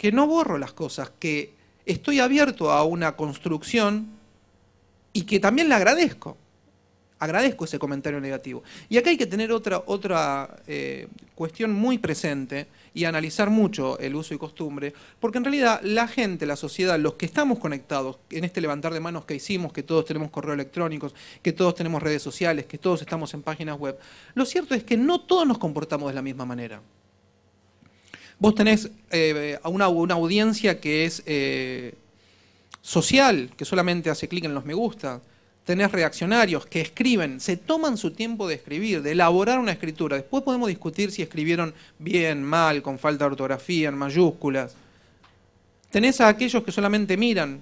que no borro las cosas, que estoy abierto a una construcción y que también la agradezco. Agradezco ese comentario negativo. Y acá hay que tener otra, otra eh, cuestión muy presente y analizar mucho el uso y costumbre, porque en realidad la gente, la sociedad, los que estamos conectados en este levantar de manos que hicimos, que todos tenemos correo electrónicos, que todos tenemos redes sociales, que todos estamos en páginas web, lo cierto es que no todos nos comportamos de la misma manera. Vos tenés eh, a una, audiencia que es eh, social, que solamente hace clic en los me gusta. Tenés reaccionarios que escriben, se toman su tiempo de escribir, de elaborar una escritura. Después podemos discutir si escribieron bien, mal, con falta de ortografía, en mayúsculas. Tenés a aquellos que solamente miran,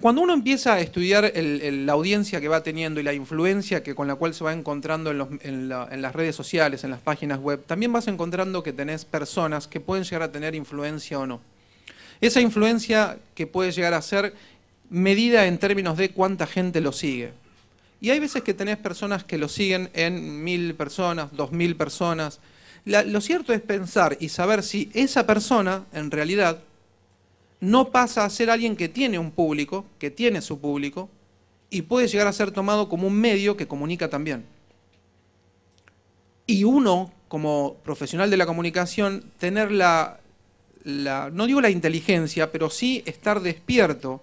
Cuando uno empieza a estudiar la audiencia que va teniendo y la influencia que, con la cual se va encontrando en, las redes sociales, en las páginas web, también vas encontrando que tenés personas que pueden llegar a tener influencia o no. Esa influencia que puede llegar a ser medida en términos de cuánta gente lo sigue. Y hay veces que tenés personas que lo siguen en mil personas, dos mil personas. lo cierto es pensar y saber si esa persona, en realidad, no pasa a ser alguien que tiene un público, que tiene su público, y puede llegar a ser tomado como un medio que comunica también. Y uno, como profesional de la comunicación, tener la, no digo la inteligencia, pero sí estar despierto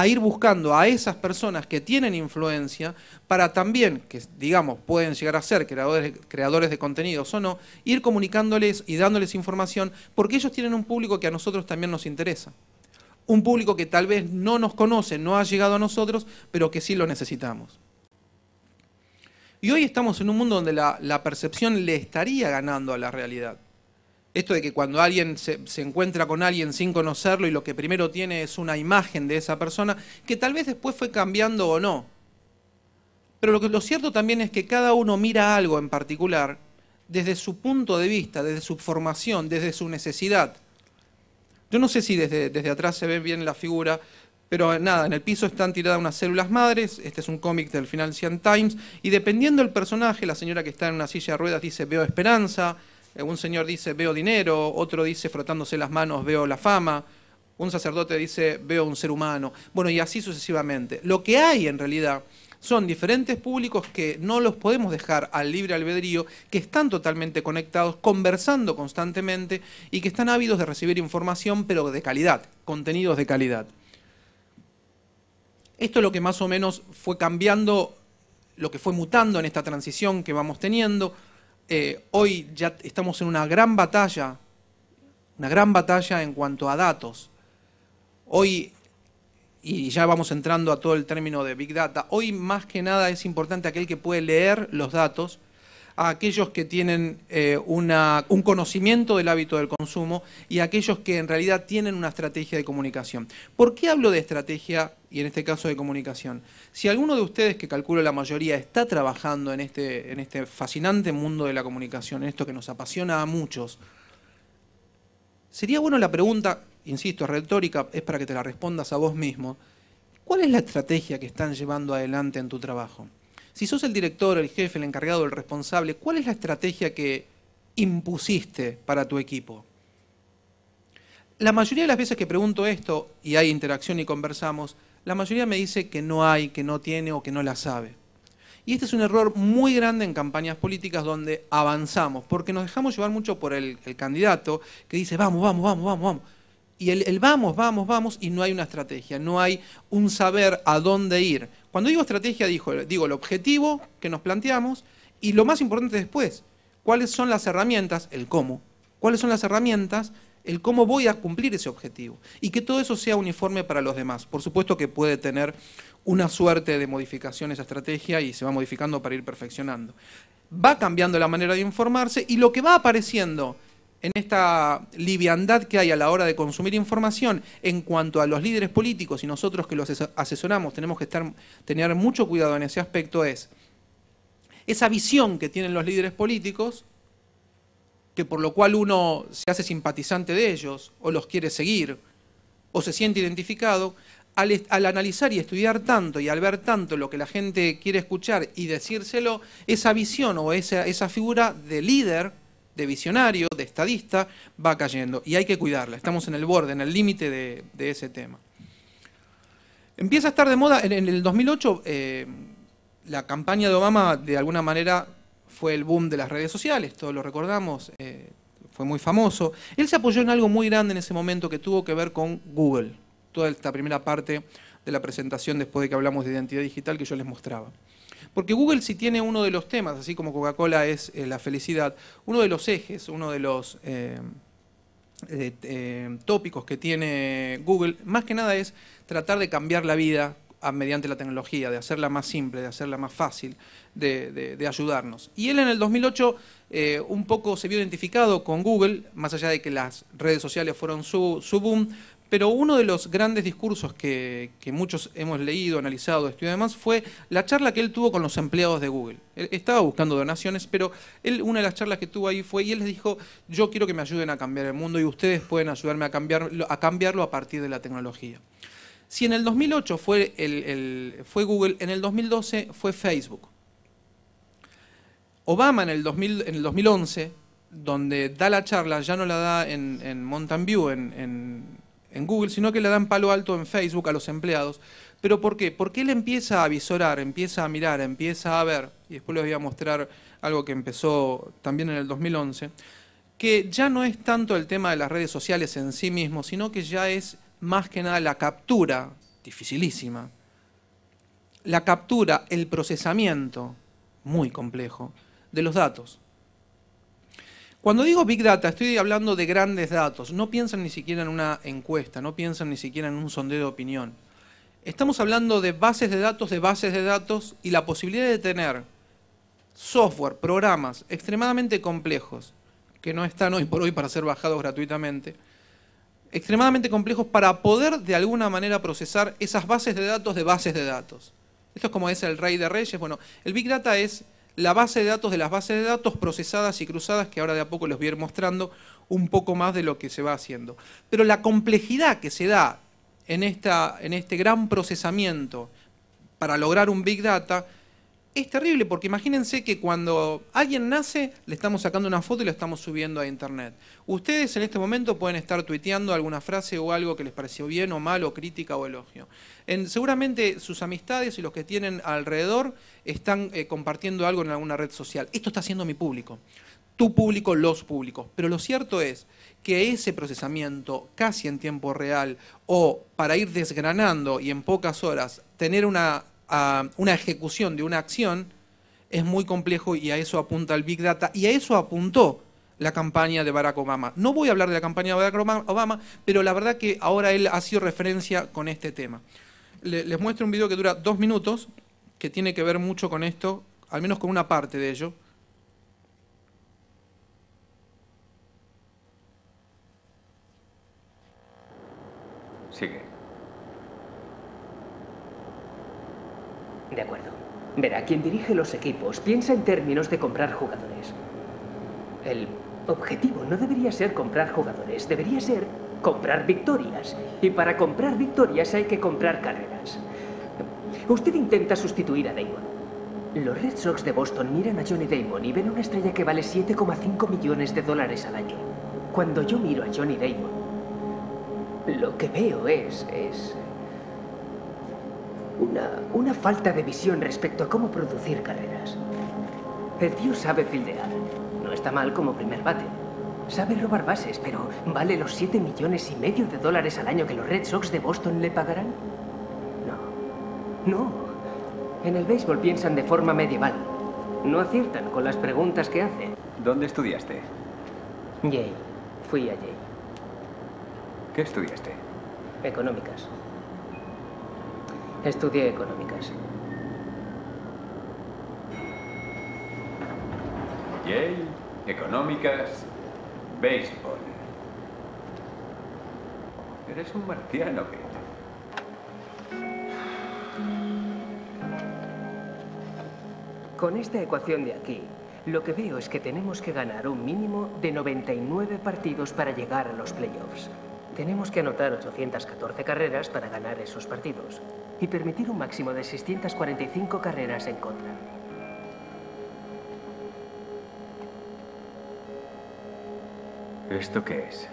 a ir buscando a esas personas que tienen influencia para también, que digamos pueden llegar a ser creadores, creadores de contenidos o no, ir comunicándoles y dándoles información porque ellos tienen un público que a nosotros también nos interesa. Un público que tal vez no nos conoce, no ha llegado a nosotros, pero que sí lo necesitamos. Y hoy estamos en un mundo donde la percepción le estaría ganando a la realidad. Esto de que cuando alguien se, encuentra con alguien sin conocerlo y lo que primero tiene es una imagen de esa persona, que tal vez después fue cambiando o no. Pero lo, cierto también es que cada uno mira algo en particular desde su punto de vista, desde su formación, desde su necesidad. Yo no sé si desde, atrás se ve bien la figura, pero nada, en el piso están tiradas unas células madres, este es un cómic del Financial Times, y dependiendo del personaje, la señora que está en una silla de ruedas dice veo esperanza, eh, un señor dice, veo dinero, otro dice, frotándose las manos, veo la fama, un sacerdote dice, veo un ser humano, bueno, y así sucesivamente. Lo que hay en realidad son diferentes públicos que no los podemos dejar al libre albedrío, que están totalmente conectados, conversando constantemente y que están ávidos de recibir información, pero de calidad, contenidos de calidad. Esto es lo que más o menos fue cambiando, lo que fue mutando en esta transición que vamos teniendo. Eh, hoy ya estamos en una gran batalla, una gran batalla en cuanto a datos. Hoy, y ya vamos entrando a todo el término de Big Data, hoy más que nada es importante aquel que puede leer los datos a aquellos que tienen eh, un conocimiento del hábito del consumo y a aquellos que en realidad tienen una estrategia de comunicación. ¿Por qué hablo de estrategia y en este caso de comunicación? Si alguno de ustedes, que calculo la mayoría, está trabajando en este, en este fascinante mundo de la comunicación, en esto que nos apasiona a muchos, sería bueno la pregunta, insisto, retórica, es para que te la respondas a vos mismo, ¿cuál es la estrategia que están llevando adelante en tu trabajo? Si sos el director, el jefe, el encargado, el responsable, ¿cuál es la estrategia que impusiste para tu equipo? La mayoría de las veces que pregunto esto y hay interacción y conversamos, la mayoría me dice que no hay, que no tiene o que no la sabe. Y este es un error muy grande en campañas políticas donde avanzamos, porque nos dejamos llevar mucho por el, candidato que dice, vamos, vamos, vamos, vamos, vamos. Y el, el, vamos, vamos, vamos, y no hay una estrategia, no hay un saber a dónde ir. Cuando digo estrategia, digo, el objetivo que nos planteamos y lo más importante después, cuáles son las herramientas, el cómo, cuáles son las herramientas, el cómo voy a cumplir ese objetivo y que todo eso sea uniforme para los demás. Por supuesto que puede tener una suerte de modificación esa estrategia y se va modificando para ir perfeccionando. Va cambiando la manera de informarse y lo que va apareciendo en esta liviandad que hay a la hora de consumir información en cuanto a los líderes políticos y nosotros que los asesoramos tenemos que estar, tener mucho cuidado en ese aspecto es esa visión que tienen los líderes políticos, que por lo cual uno se hace simpatizante de ellos o los quiere seguir o se siente identificado, al, analizar y estudiar tanto y al ver tanto lo que la gente quiere escuchar y decírselo, esa visión o esa figura de líder de visionario, de estadista, va cayendo. Y hay que cuidarla. Estamos en el borde, en el límite de, ese tema. Empieza a estar de moda, en, el 2008, eh, la campaña de Obama de alguna manera fue el boom de las redes sociales, todos lo recordamos, eh, fue muy famoso. Él se apoyó en algo muy grande en ese momento que tuvo que ver con Google, toda esta primera parte de la presentación después de que hablamos de identidad digital que yo les mostraba. Porque Google sí tiene uno de los temas, así como Coca-Cola es eh, la felicidad, uno de los ejes, uno de los eh, eh, tópicos que tiene Google, más que nada es tratar de cambiar la vida a, mediante la tecnología, de hacerla más simple, de hacerla más fácil, de, ayudarnos. Y él en el 2008 un poco se vio identificado con Google, más allá de que las redes sociales fueron su boom, pero uno de los grandes discursos que, muchos hemos leído, analizado, estudiado y demás fue la charla que él tuvo con los empleados de Google. estaba buscando donaciones, pero él, una de las charlas que tuvo ahí fue, y él les dijo, yo quiero que me ayuden a cambiar el mundo y ustedes pueden ayudarme a, cambiarlo a, partir de la tecnología. Si en el 2008 fue, el, fue Google, en el 2012 fue Facebook. Obama en el, 2011, donde da la charla, ya no la da en, Mountain View, en en Google, sino que le dan palo alto en Facebook a los empleados. ¿Pero por qué? Porque él empieza a visorar, empieza a mirar, empieza a ver, y después les voy a mostrar algo que empezó también en el 2011, que ya no es tanto el tema de las redes sociales en sí mismo, sino que ya es más que nada la captura, dificilísima, la captura, el procesamiento, muy complejo, de los datos. Cuando digo Big Data, estoy hablando de grandes datos. No piensan ni siquiera en una encuesta, no piensan ni siquiera en un sondeo de opinión. Estamos hablando de bases de datos, de bases de datos y la posibilidad de tener software, programas extremadamente complejos, que no están hoy por hoy para ser bajados gratuitamente, extremadamente complejos para poder de alguna manera procesar esas bases de datos de bases de datos. Esto es como es el rey de reyes. Bueno, el Big Data es la base de datos de las bases de datos procesadas y cruzadas, que ahora de a poco les voy a ir mostrando un poco más de lo que se va haciendo. Pero la complejidad que se da en, esta, en este gran procesamiento para lograr un Big Data es terrible porque imagínense que cuando alguien nace le estamos sacando una foto y la estamos subiendo a internet. Ustedes en este momento pueden estar tuiteando alguna frase o algo que les pareció bien o mal o crítica o elogio. En, seguramente sus amistades y los que tienen alrededor están eh, compartiendo algo en alguna red social. Esto está haciendo mi público, tu público, los públicos. Pero lo cierto es que ese procesamiento casi en tiempo real o para ir desgranando y en pocas horas tener una a una ejecución de una acción es muy complejo y a eso apunta el Big Data y a eso apuntó la campaña de Barack Obama. No voy a hablar de la campaña de Barack Obama, pero la verdad que ahora él ha sido referencia con este tema. les muestro un video que dura dos minutos, que tiene que ver mucho con esto, al menos con una parte de ello. Sigue.
De acuerdo. Verá, quien dirige los equipos piensa en términos de comprar jugadores. El objetivo no debería ser comprar jugadores, debería ser comprar victorias. Y para comprar victorias hay que comprar carreras. Usted intenta sustituir a Damon. Los Red Sox de Boston miran a Johnny Damon y ven una estrella que vale 7,5 millones de dólares al año. Cuando yo miro a Johnny Damon, lo que veo es... es una, una falta de visión respecto a cómo producir carreras. El tío sabe fildear. No está mal como primer bate. Sabe robar bases, pero ¿vale los 7 millones y medio de dólares al año que los Red Sox de Boston le pagarán? No. No. En el béisbol piensan de forma medieval. No aciertan con las preguntas que hacen. ¿Dónde estudiaste? Yale. Fui a Yale. ¿Qué estudiaste? Económicas. Estudié económicas. Yale, económicas, béisbol. Eres un marciano, Pete. Con esta ecuación de aquí, lo que veo es que tenemos que ganar un mínimo de 99 partidos para llegar a los playoffs. Tenemos que anotar 814 carreras para ganar esos partidos y permitir un máximo de 645 carreras en contra. ¿Esto qué es?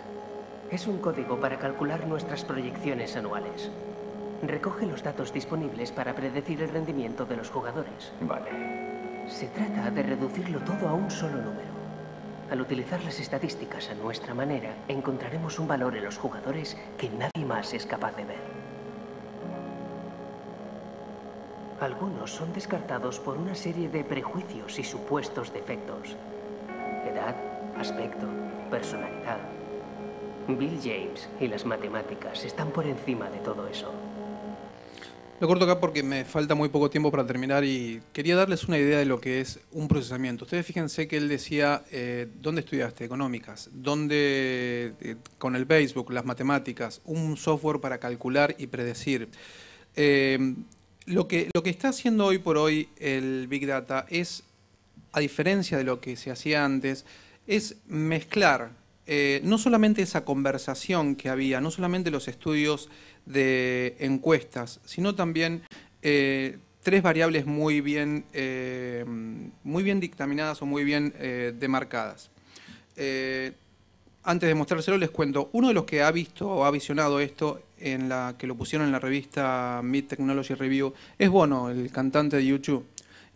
Es un código para calcular nuestras proyecciones anuales. Recoge los datos disponibles para predecir el rendimiento de los jugadores. Vale. Se trata de reducirlo todo a un solo número. Al utilizar las estadísticas a nuestra manera, encontraremos un valor en los jugadores que nadie más es capaz de ver. Algunos son descartados por una serie de prejuicios y supuestos defectos. Edad, aspecto, personalidad. Bill James y las
matemáticas están por encima de todo eso. Lo corto acá porque me falta muy poco tiempo para terminar y quería darles una idea de lo que es un procesamiento. Ustedes fíjense que él decía, eh, ¿dónde estudiaste? Económicas. ¿Dónde, eh, con el Facebook, las matemáticas, un software para calcular y predecir? Eh, lo, que, lo que está haciendo hoy por hoy el Big Data es, a diferencia de lo que se hacía antes, es mezclar eh, no solamente esa conversación que había, no solamente los estudios de encuestas, sino también eh, tres variables muy bien, eh, muy bien dictaminadas o muy bien demarcadas. antes de mostrárselo les cuento, uno de los que ha visto o ha visionado esto en la que lo pusieron en la revista Mid Technology Review es Bono, el cantante de YouTube.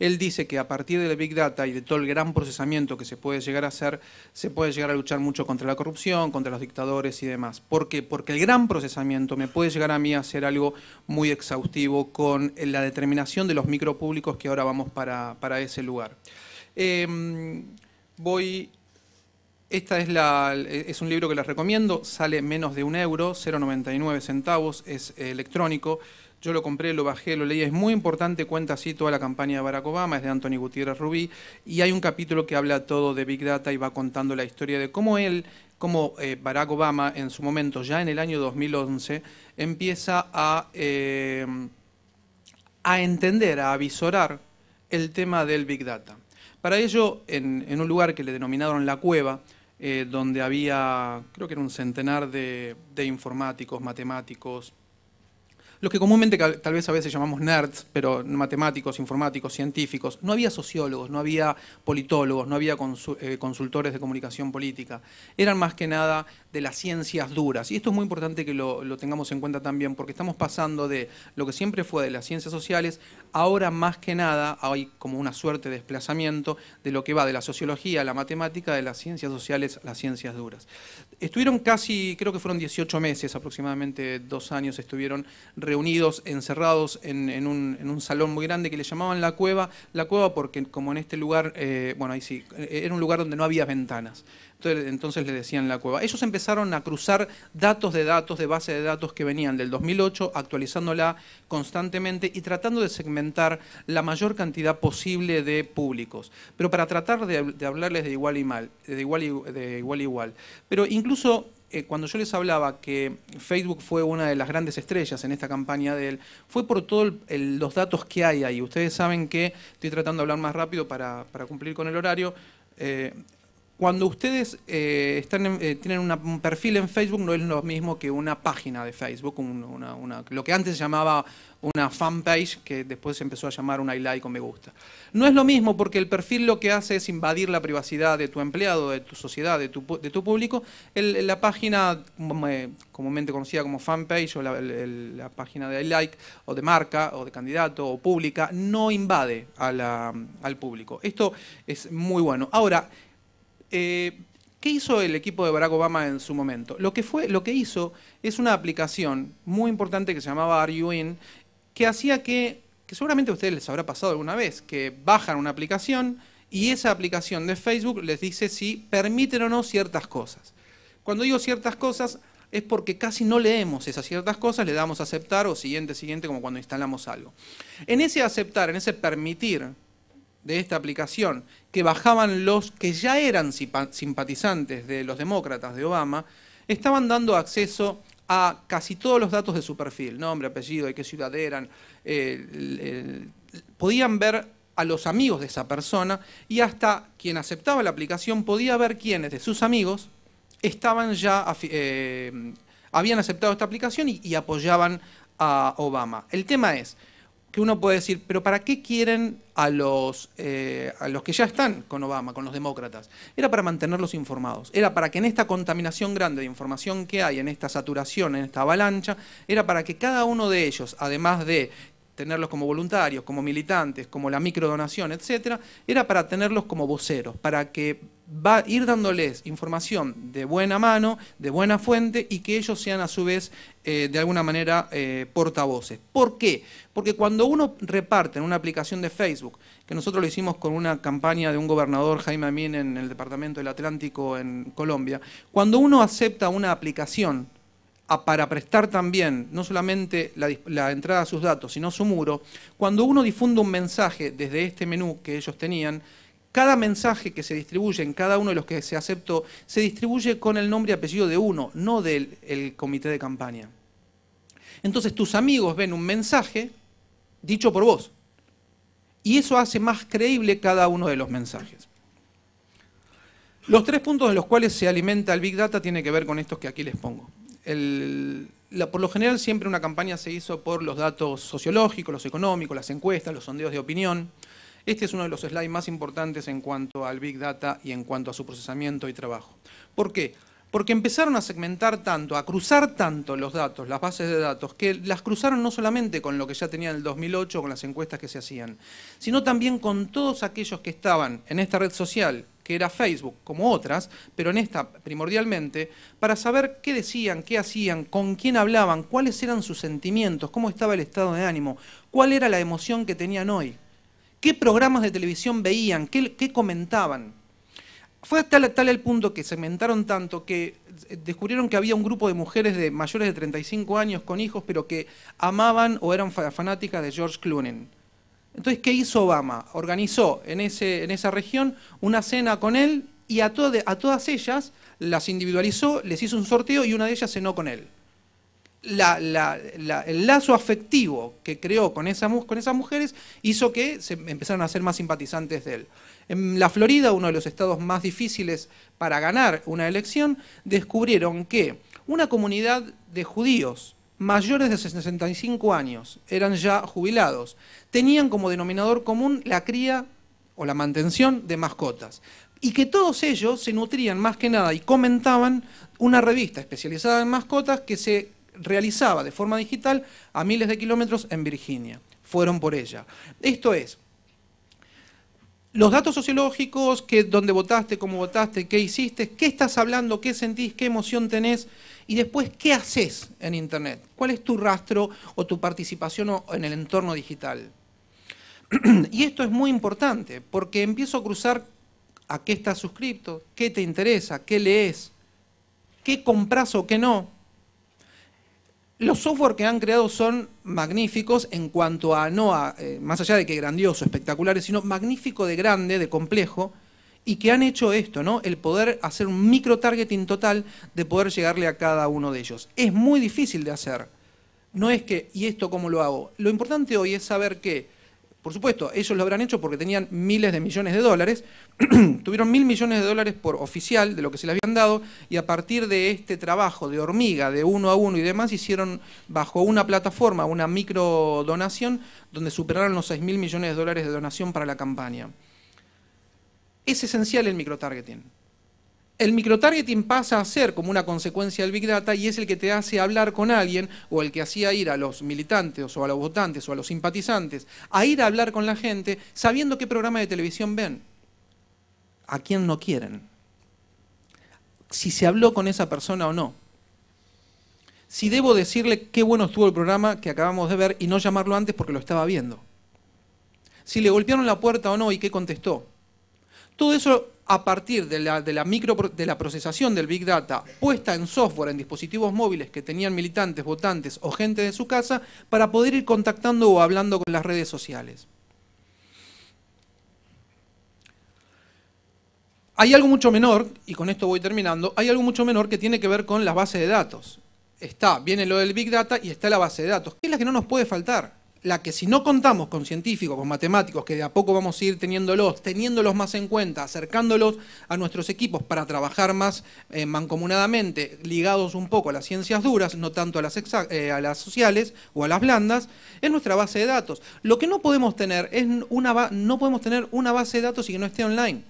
Él dice que a partir de Big Data y de todo el gran procesamiento que se puede llegar a hacer, se puede llegar a luchar mucho contra la corrupción, contra los dictadores y demás. ¿Por qué? Porque el gran procesamiento me puede llegar a mí a hacer algo muy exhaustivo con la determinación de los micropúblicos que ahora vamos para, ese lugar. Em, voy esta es, la, es un libro que les recomiendo, sale menos de un euro, 0,99 centavos, es eh, electrónico. Yo lo compré, lo bajé, lo leí. Es muy importante, cuenta así toda la campaña de Barack Obama, es de Anthony Gutiérrez Rubí. Y hay un capítulo que habla todo de Big Data y va contando la historia de cómo él, cómo eh, Barack Obama en su momento, ya en el año 2011, empieza a, eh, a entender, a visorar el tema del Big Data. Para ello, en, un lugar que le denominaron La Cueva, eh, donde había, creo que era un centenar de informáticos, matemáticos, los que comúnmente tal vez a veces llamamos nerds, pero matemáticos, informáticos, científicos, no había sociólogos, no había politólogos, no había eh, consultores de comunicación política, eran más que nada de las ciencias duras. Y esto es muy importante que lo, tengamos en cuenta también, porque estamos pasando de lo que siempre fue de las ciencias sociales, ahora más que nada hay como una suerte de desplazamiento de lo que va de la sociología a la matemática, de las ciencias sociales a las ciencias duras. Estuvieron casi, creo que fueron 18 meses, aproximadamente dos años, estuvieron reunidos, encerrados en, un, salón muy grande que le llamaban la cueva, la cueva porque como en este lugar, eh, bueno, ahí sí, era un lugar donde no había ventanas. Entonces, entonces le decían la cueva. Ellos empezaron a cruzar datos de datos, de base de datos que venían del 2008, actualizándola constantemente y tratando de segmentar la mayor cantidad posible de públicos. Pero para tratar de, hablarles de igual y mal, de igual y, de igual y igual. Pero incluso eh, cuando yo les hablaba que Facebook fue una de las grandes estrellas en esta campaña de él, fue por todos los datos que hay ahí. Ustedes saben que estoy tratando de hablar más rápido para, cumplir con el horario. Eh, cuando ustedes eh, están eh, tienen un perfil en Facebook, no es lo mismo que una página de Facebook, lo que antes se llamaba una fanpage, que después se empezó a llamar un like o me gusta. No es lo mismo porque el perfil lo que hace es invadir la privacidad de tu empleado, de tu sociedad, de tu, público. la página mm, eh, comúnmente conocida como fanpage o la, página de like o de marca o de candidato o pública no invade al público. Esto es muy bueno. Ahora, eh, ¿Qué hizo el equipo de Barack Obama en su momento? Lo que, fue, lo que hizo es una aplicación muy importante que se llamaba In" que hacía que, que seguramente a ustedes les habrá pasado alguna vez, que bajan una aplicación y esa aplicación de Facebook les dice si permiten o no ciertas cosas. Cuando digo ciertas cosas es porque casi no leemos esas ciertas cosas, le damos aceptar o siguiente, siguiente, como cuando instalamos algo. En ese aceptar, en ese permitir, de esta aplicación, que bajaban los que ya eran simpatizantes de los demócratas de Obama, estaban dando acceso a casi todos los datos de su perfil, nombre, apellido, de qué ciudad eran, eh, podían ver a los amigos de esa persona y hasta quien aceptaba la aplicación podía ver quiénes de sus amigos estaban ya eh, habían aceptado esta aplicación y apoyaban a Obama. El tema es, que uno puede decir, pero ¿para qué quieren a los, eh, a los que ya están con Obama, con los demócratas? Era para mantenerlos informados, era para que en esta contaminación grande de información que hay, en esta saturación, en esta avalancha, era para que cada uno de ellos, además de tenerlos como voluntarios, como militantes, como la microdonación, etcétera, era para tenerlos como voceros, para que va a ir dándoles información de buena mano, de buena fuente y que ellos sean a su vez eh, de alguna manera eh, portavoces. ¿Por qué? Porque cuando uno reparte en una aplicación de Facebook, que nosotros lo hicimos con una campaña de un gobernador, Jaime Amin, en el Departamento del Atlántico en Colombia, cuando uno acepta una aplicación, para prestar también no solamente la, entrada a sus datos, sino su muro, cuando uno difunde un mensaje desde este menú que ellos tenían, cada mensaje que se distribuye en cada uno de los que se aceptó se distribuye con el nombre y apellido de uno, no del comité de campaña. Entonces tus amigos ven un mensaje dicho por vos. Y eso hace más creíble cada uno de los mensajes. Los tres puntos de los cuales se alimenta el Big Data tiene que ver con estos que aquí les pongo por lo general siempre una campaña se hizo por los datos sociológicos, los económicos, las encuestas, los sondeos de opinión. Este es uno de los slides más importantes en cuanto al Big Data y en cuanto a su procesamiento y trabajo. ¿Por qué? Porque empezaron a segmentar tanto, a cruzar tanto los datos, las bases de datos, que las cruzaron no solamente con lo que ya tenían en el 2008, con las encuestas que se hacían, sino también con todos aquellos que estaban en esta red social que era Facebook, como otras, pero en esta primordialmente, para saber qué decían, qué hacían, con quién hablaban, cuáles eran sus sentimientos, cómo estaba el estado de ánimo, cuál era la emoción que tenían hoy, qué programas de televisión veían, qué, comentaban. Fue tal, tal el punto que segmentaron tanto que eh, descubrieron que había un grupo de mujeres de mayores de 35 años con hijos, pero que amaban o eran fanáticas de George Clooney. Entonces, ¿qué hizo Obama? Organizó en, ese, en esa región una cena con él y a, a todas ellas las individualizó, les hizo un sorteo y una de ellas cenó con él. el lazo afectivo que creó con, con esas mujeres hizo que se empezaron a ser más simpatizantes de él. En la Florida, uno de los estados más difíciles para ganar una elección, descubrieron que una comunidad de judíos mayores de 65 años, eran ya jubilados, tenían como denominador común la cría o la mantención de mascotas. Y que todos ellos se nutrían más que nada y comentaban una revista especializada en mascotas que se realizaba de forma digital a miles de kilómetros en Virginia. Fueron por ella. Esto es, los datos sociológicos, que, dónde votaste, cómo votaste, qué hiciste, qué estás hablando, qué sentís, qué emoción tenés, y después qué haces en Internet, cuál es tu rastro o tu participación en el entorno digital. y esto es muy importante porque empiezo a cruzar a qué estás suscrito, qué te interesa, qué lees, qué compras o qué no. Los software que han creado son magníficos en cuanto a, no a, eh, más allá de que grandioso, espectaculares, sino magnífico de grande, de complejo, y que han hecho esto, ¿no? El poder hacer un micro targeting total de poder llegarle a cada uno de ellos. Es muy difícil de hacer. No es que, ¿y esto cómo lo hago? Lo importante hoy es saber que, por supuesto, ellos lo habrán hecho porque tenían miles de millones de dólares, tuvieron mil millones de dólares por oficial de lo que se les habían dado, y a partir de este trabajo de hormiga, de uno a uno y demás, hicieron bajo una plataforma, una micro donación, donde superaron los seis mil millones de dólares de donación para la campaña es esencial el microtargeting. El microtargeting pasa a ser como una consecuencia del Big Data y es el que te hace hablar con alguien o el que hacía ir a los militantes o a los votantes o a los simpatizantes a ir a hablar con la gente sabiendo qué programa de televisión ven, a quién no quieren, si se habló con esa persona o no. Si debo decirle qué bueno estuvo el programa que acabamos de ver y no llamarlo antes porque lo estaba viendo. Si le golpearon la puerta o no y qué contestó todo eso a partir de la, micro, de la procesación del Big Data puesta en software, en dispositivos móviles que tenían militantes, votantes o gente de su casa, para poder ir contactando o hablando con las redes sociales. Hay algo mucho menor, y con esto voy terminando, hay algo mucho menor que tiene que ver con las bases de datos. Está, viene lo del Big Data y está la base de datos, que es la que no nos puede faltar la que si no contamos con científicos, con matemáticos, que de a poco vamos a ir teniéndolos, teniéndolos más en cuenta, acercándolos a nuestros equipos para trabajar más eh, mancomunadamente, ligados un poco a las ciencias duras, no tanto a las, eh, a las sociales o a las blandas, es nuestra base de datos. Lo que no podemos tener es una no podemos tener una base de datos y que no esté online.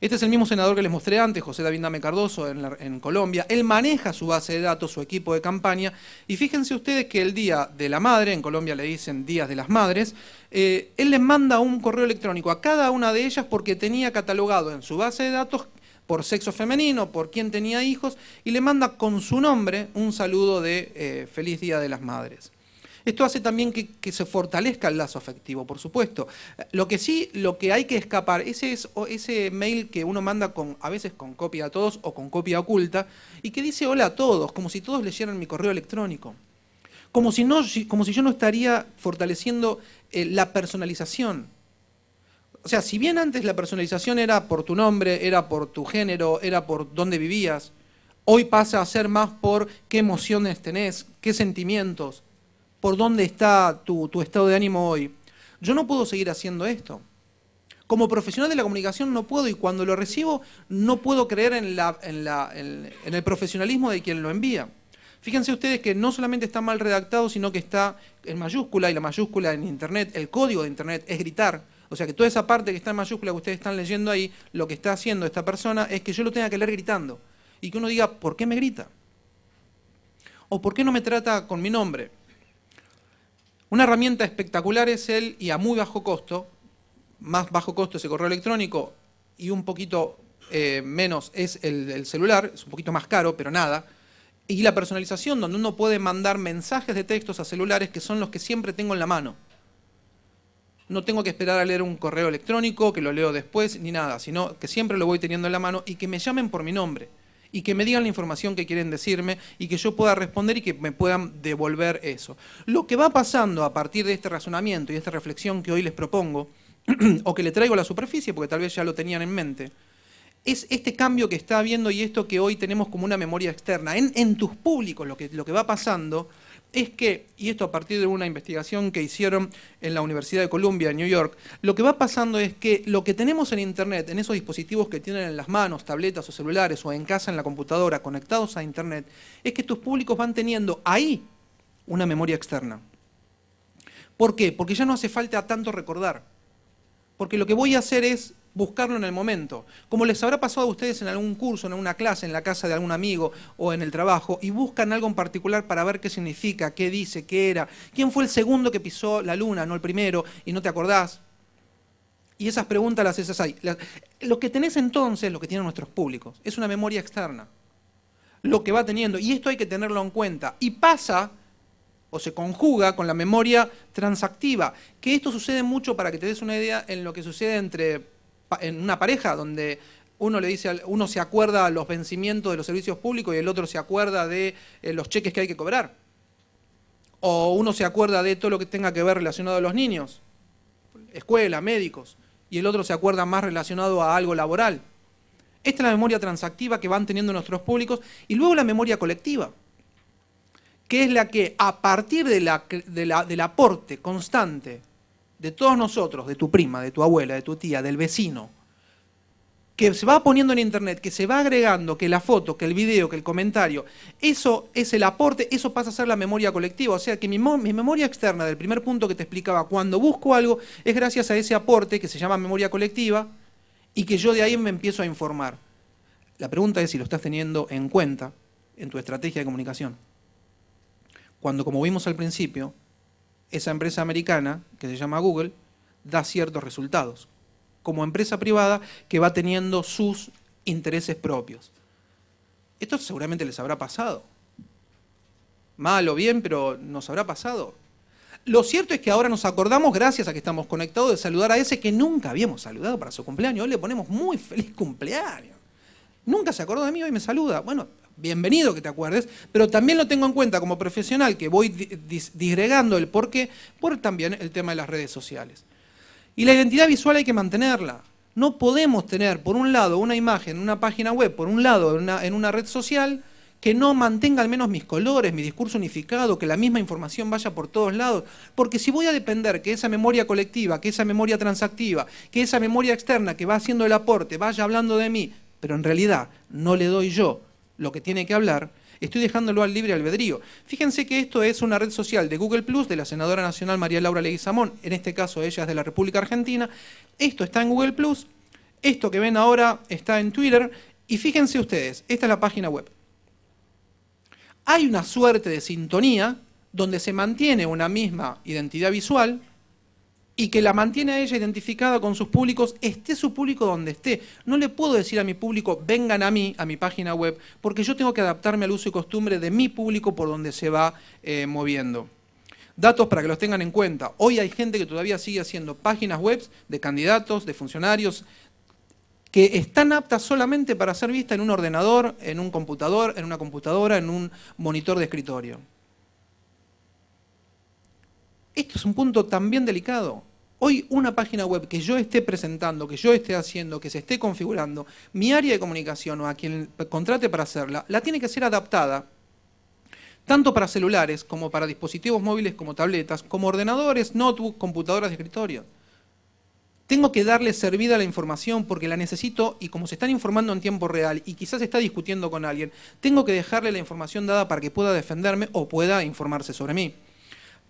Este es el mismo senador que les mostré antes, José David Dame Cardoso, en, Colombia. Él maneja su base de datos, su equipo de campaña. Y fíjense ustedes que el Día de la Madre, en Colombia le dicen Días de las Madres, eh, él les manda un correo electrónico a cada una de ellas porque tenía catalogado en su base de datos por sexo femenino, por quién tenía hijos, y le manda con su nombre un saludo de eh, Feliz Día de las Madres. Esto hace también que, se fortalezca el lazo afectivo, por supuesto. Lo que sí, lo que hay que escapar, ese es ese mail que uno manda con, a veces con copia a todos o con copia oculta, y que dice hola a todos, como si todos leyeran mi correo electrónico. Como si, no, como si yo no estaría fortaleciendo eh, la personalización. O sea, si bien antes la personalización era por tu nombre, era por tu género, era por dónde vivías, hoy pasa a ser más por qué emociones tenés, qué sentimientos por dónde está tu, estado de ánimo hoy. Yo no puedo seguir haciendo esto. Como profesional de la comunicación no puedo y cuando lo recibo no puedo creer en, la, en el profesionalismo de quien lo envía. Fíjense ustedes que no solamente está mal redactado, sino que está en mayúscula y la mayúscula en Internet, el código de Internet es gritar. O sea que toda esa parte que está en mayúscula que ustedes están leyendo ahí, lo que está haciendo esta persona es que yo lo tenga que leer gritando y que uno diga, ¿por qué me grita? ¿O por qué no me trata con mi nombre? Una herramienta espectacular es el, y a muy bajo costo, más bajo costo es el correo electrónico y un poquito eh, menos es el, el celular, es un poquito más caro, pero nada, y la personalización, donde uno puede mandar mensajes de textos a celulares que son los que siempre tengo en la mano. No tengo que esperar a leer un correo electrónico, que lo leo después, ni nada, sino que siempre lo voy teniendo en la mano y que me llamen por mi nombre y que me digan la información que quieren decirme y que yo pueda responder y que me puedan devolver eso. Lo que va pasando a partir de este razonamiento y esta reflexión que hoy les propongo, o que le traigo a la superficie, porque tal vez ya lo tenían en mente, es este cambio que está habiendo y esto que hoy tenemos como una memoria externa. En, en tus públicos lo que, lo que va pasando es que, y esto a partir de una investigación que hicieron en la Universidad de Columbia, en New York, lo que va pasando es que lo que tenemos en Internet, en esos dispositivos que tienen en las manos, tabletas o celulares, o en casa en la computadora, conectados a Internet, es que tus públicos van teniendo ahí una memoria externa. ¿Por qué? Porque ya no hace falta tanto recordar. Porque lo que voy a hacer es buscarlo en el momento. Como les habrá pasado a ustedes en algún curso, en alguna clase, en la casa de algún amigo o en el trabajo, y buscan algo en particular para ver qué significa, qué dice, qué era, quién fue el segundo que pisó la luna, no el primero, y no te acordás. Y esas preguntas las haces ahí. Lo que tenés entonces, lo que tienen nuestros públicos, es una memoria externa. Lo que va teniendo, y esto hay que tenerlo en cuenta. Y pasa o se conjuga con la memoria transactiva, que esto sucede mucho para que te des una idea en lo que sucede entre en una pareja donde uno le dice, uno se acuerda los vencimientos de los servicios públicos y el otro se acuerda de eh, los cheques que hay que cobrar. O uno se acuerda de todo lo que tenga que ver relacionado a los niños, escuela, médicos, y el otro se acuerda más relacionado a algo laboral. Esta es la memoria transactiva que van teniendo nuestros públicos y luego la memoria colectiva, que es la que a partir del aporte constante de todos nosotros, de tu prima, de tu abuela, de tu tía, del vecino, que se va poniendo en internet, que se va agregando, que la foto, que el video, que el comentario, eso es el aporte, eso pasa a ser la memoria colectiva. O sea que mi, mi, memoria externa del primer punto que te explicaba, cuando busco algo, es gracias a ese aporte que se llama memoria colectiva y que yo de ahí me empiezo a informar. La pregunta es si lo estás teniendo en cuenta en tu estrategia de comunicación. Cuando, como vimos al principio, esa empresa americana, que se llama Google, da ciertos resultados, como empresa privada que va teniendo sus intereses propios. Esto seguramente les habrá pasado. Mal o bien, pero nos habrá pasado. Lo cierto es que ahora nos acordamos, gracias a que estamos conectados, de saludar a ese que nunca habíamos saludado para su cumpleaños. Hoy le ponemos muy feliz cumpleaños. Nunca se acordó de mí, hoy me saluda. Bueno, bienvenido que te acuerdes, pero también lo tengo en cuenta como profesional que voy disgregando el porqué por también el tema de las redes sociales. Y la identidad visual hay que mantenerla. No podemos tener, por un lado, una imagen, una página web, por un lado, en una red social, que no mantenga al menos mis colores, mi discurso unificado, que la misma información vaya por todos lados, porque si voy a depender que esa memoria colectiva, que esa memoria transactiva, que esa memoria externa que va haciendo el aporte, vaya hablando de mí, pero en realidad no le doy yo lo que tiene que hablar, estoy dejándolo al libre albedrío. Fíjense que esto es una red social de Google Plus de la senadora nacional María Laura Leguizamón, en este caso ella es de la República Argentina. Esto está en Google Plus, esto que ven ahora está en Twitter, y fíjense ustedes, esta es la página web. Hay una suerte de sintonía donde se mantiene una misma identidad visual, y que la mantiene a ella identificada con sus públicos, esté su público donde esté. No le puedo decir a mi público, vengan a mí, a mi página web, porque yo tengo que adaptarme al uso y costumbre de mi público por donde se va eh, moviendo. Datos para que los tengan en cuenta. Hoy hay gente que todavía sigue haciendo páginas web de candidatos, de funcionarios, que están aptas solamente para ser vista en un ordenador, en un computador, en una computadora, en un monitor de escritorio. Esto es un punto también delicado. Hoy una página web que yo esté presentando, que yo esté haciendo, que se esté configurando, mi área de comunicación o a quien contrate para hacerla, la tiene que ser adaptada tanto para celulares como para dispositivos móviles como tabletas, como ordenadores, notebooks, computadoras de escritorio. Tengo que darle servida la información porque la necesito y como se están informando en tiempo real y quizás está discutiendo con alguien, tengo que dejarle la información dada para que pueda defenderme o pueda informarse sobre mí.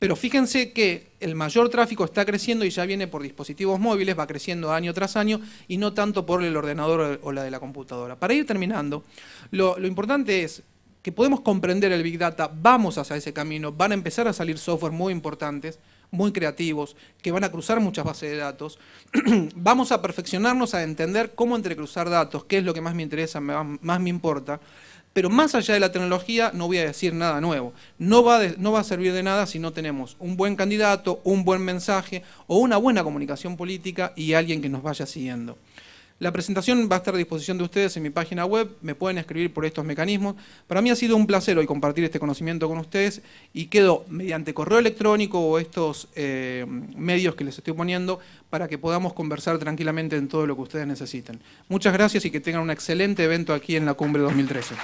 Pero fíjense que el mayor tráfico está creciendo y ya viene por dispositivos móviles, va creciendo año tras año y no tanto por el ordenador o la de la computadora. Para ir terminando, lo, importante es que podemos comprender el Big Data, vamos hacia ese camino, van a empezar a salir software muy importantes, muy creativos, que van a cruzar muchas bases de datos. vamos a perfeccionarnos a entender cómo entrecruzar datos, qué es lo que más me interesa, más me importa. Pero más allá de la tecnología no voy a decir nada nuevo. No va, no va a servir de nada si no tenemos un buen candidato, un buen mensaje o una buena comunicación política y alguien que nos vaya siguiendo. La presentación va a estar a disposición de ustedes en mi página web, me pueden escribir por estos mecanismos. Para mí ha sido un placer hoy compartir este conocimiento con ustedes y quedo mediante correo electrónico o estos eh, medios que les estoy poniendo para que podamos conversar tranquilamente en todo lo que ustedes necesiten. Muchas gracias y que tengan un excelente evento aquí en la Cumbre 2013.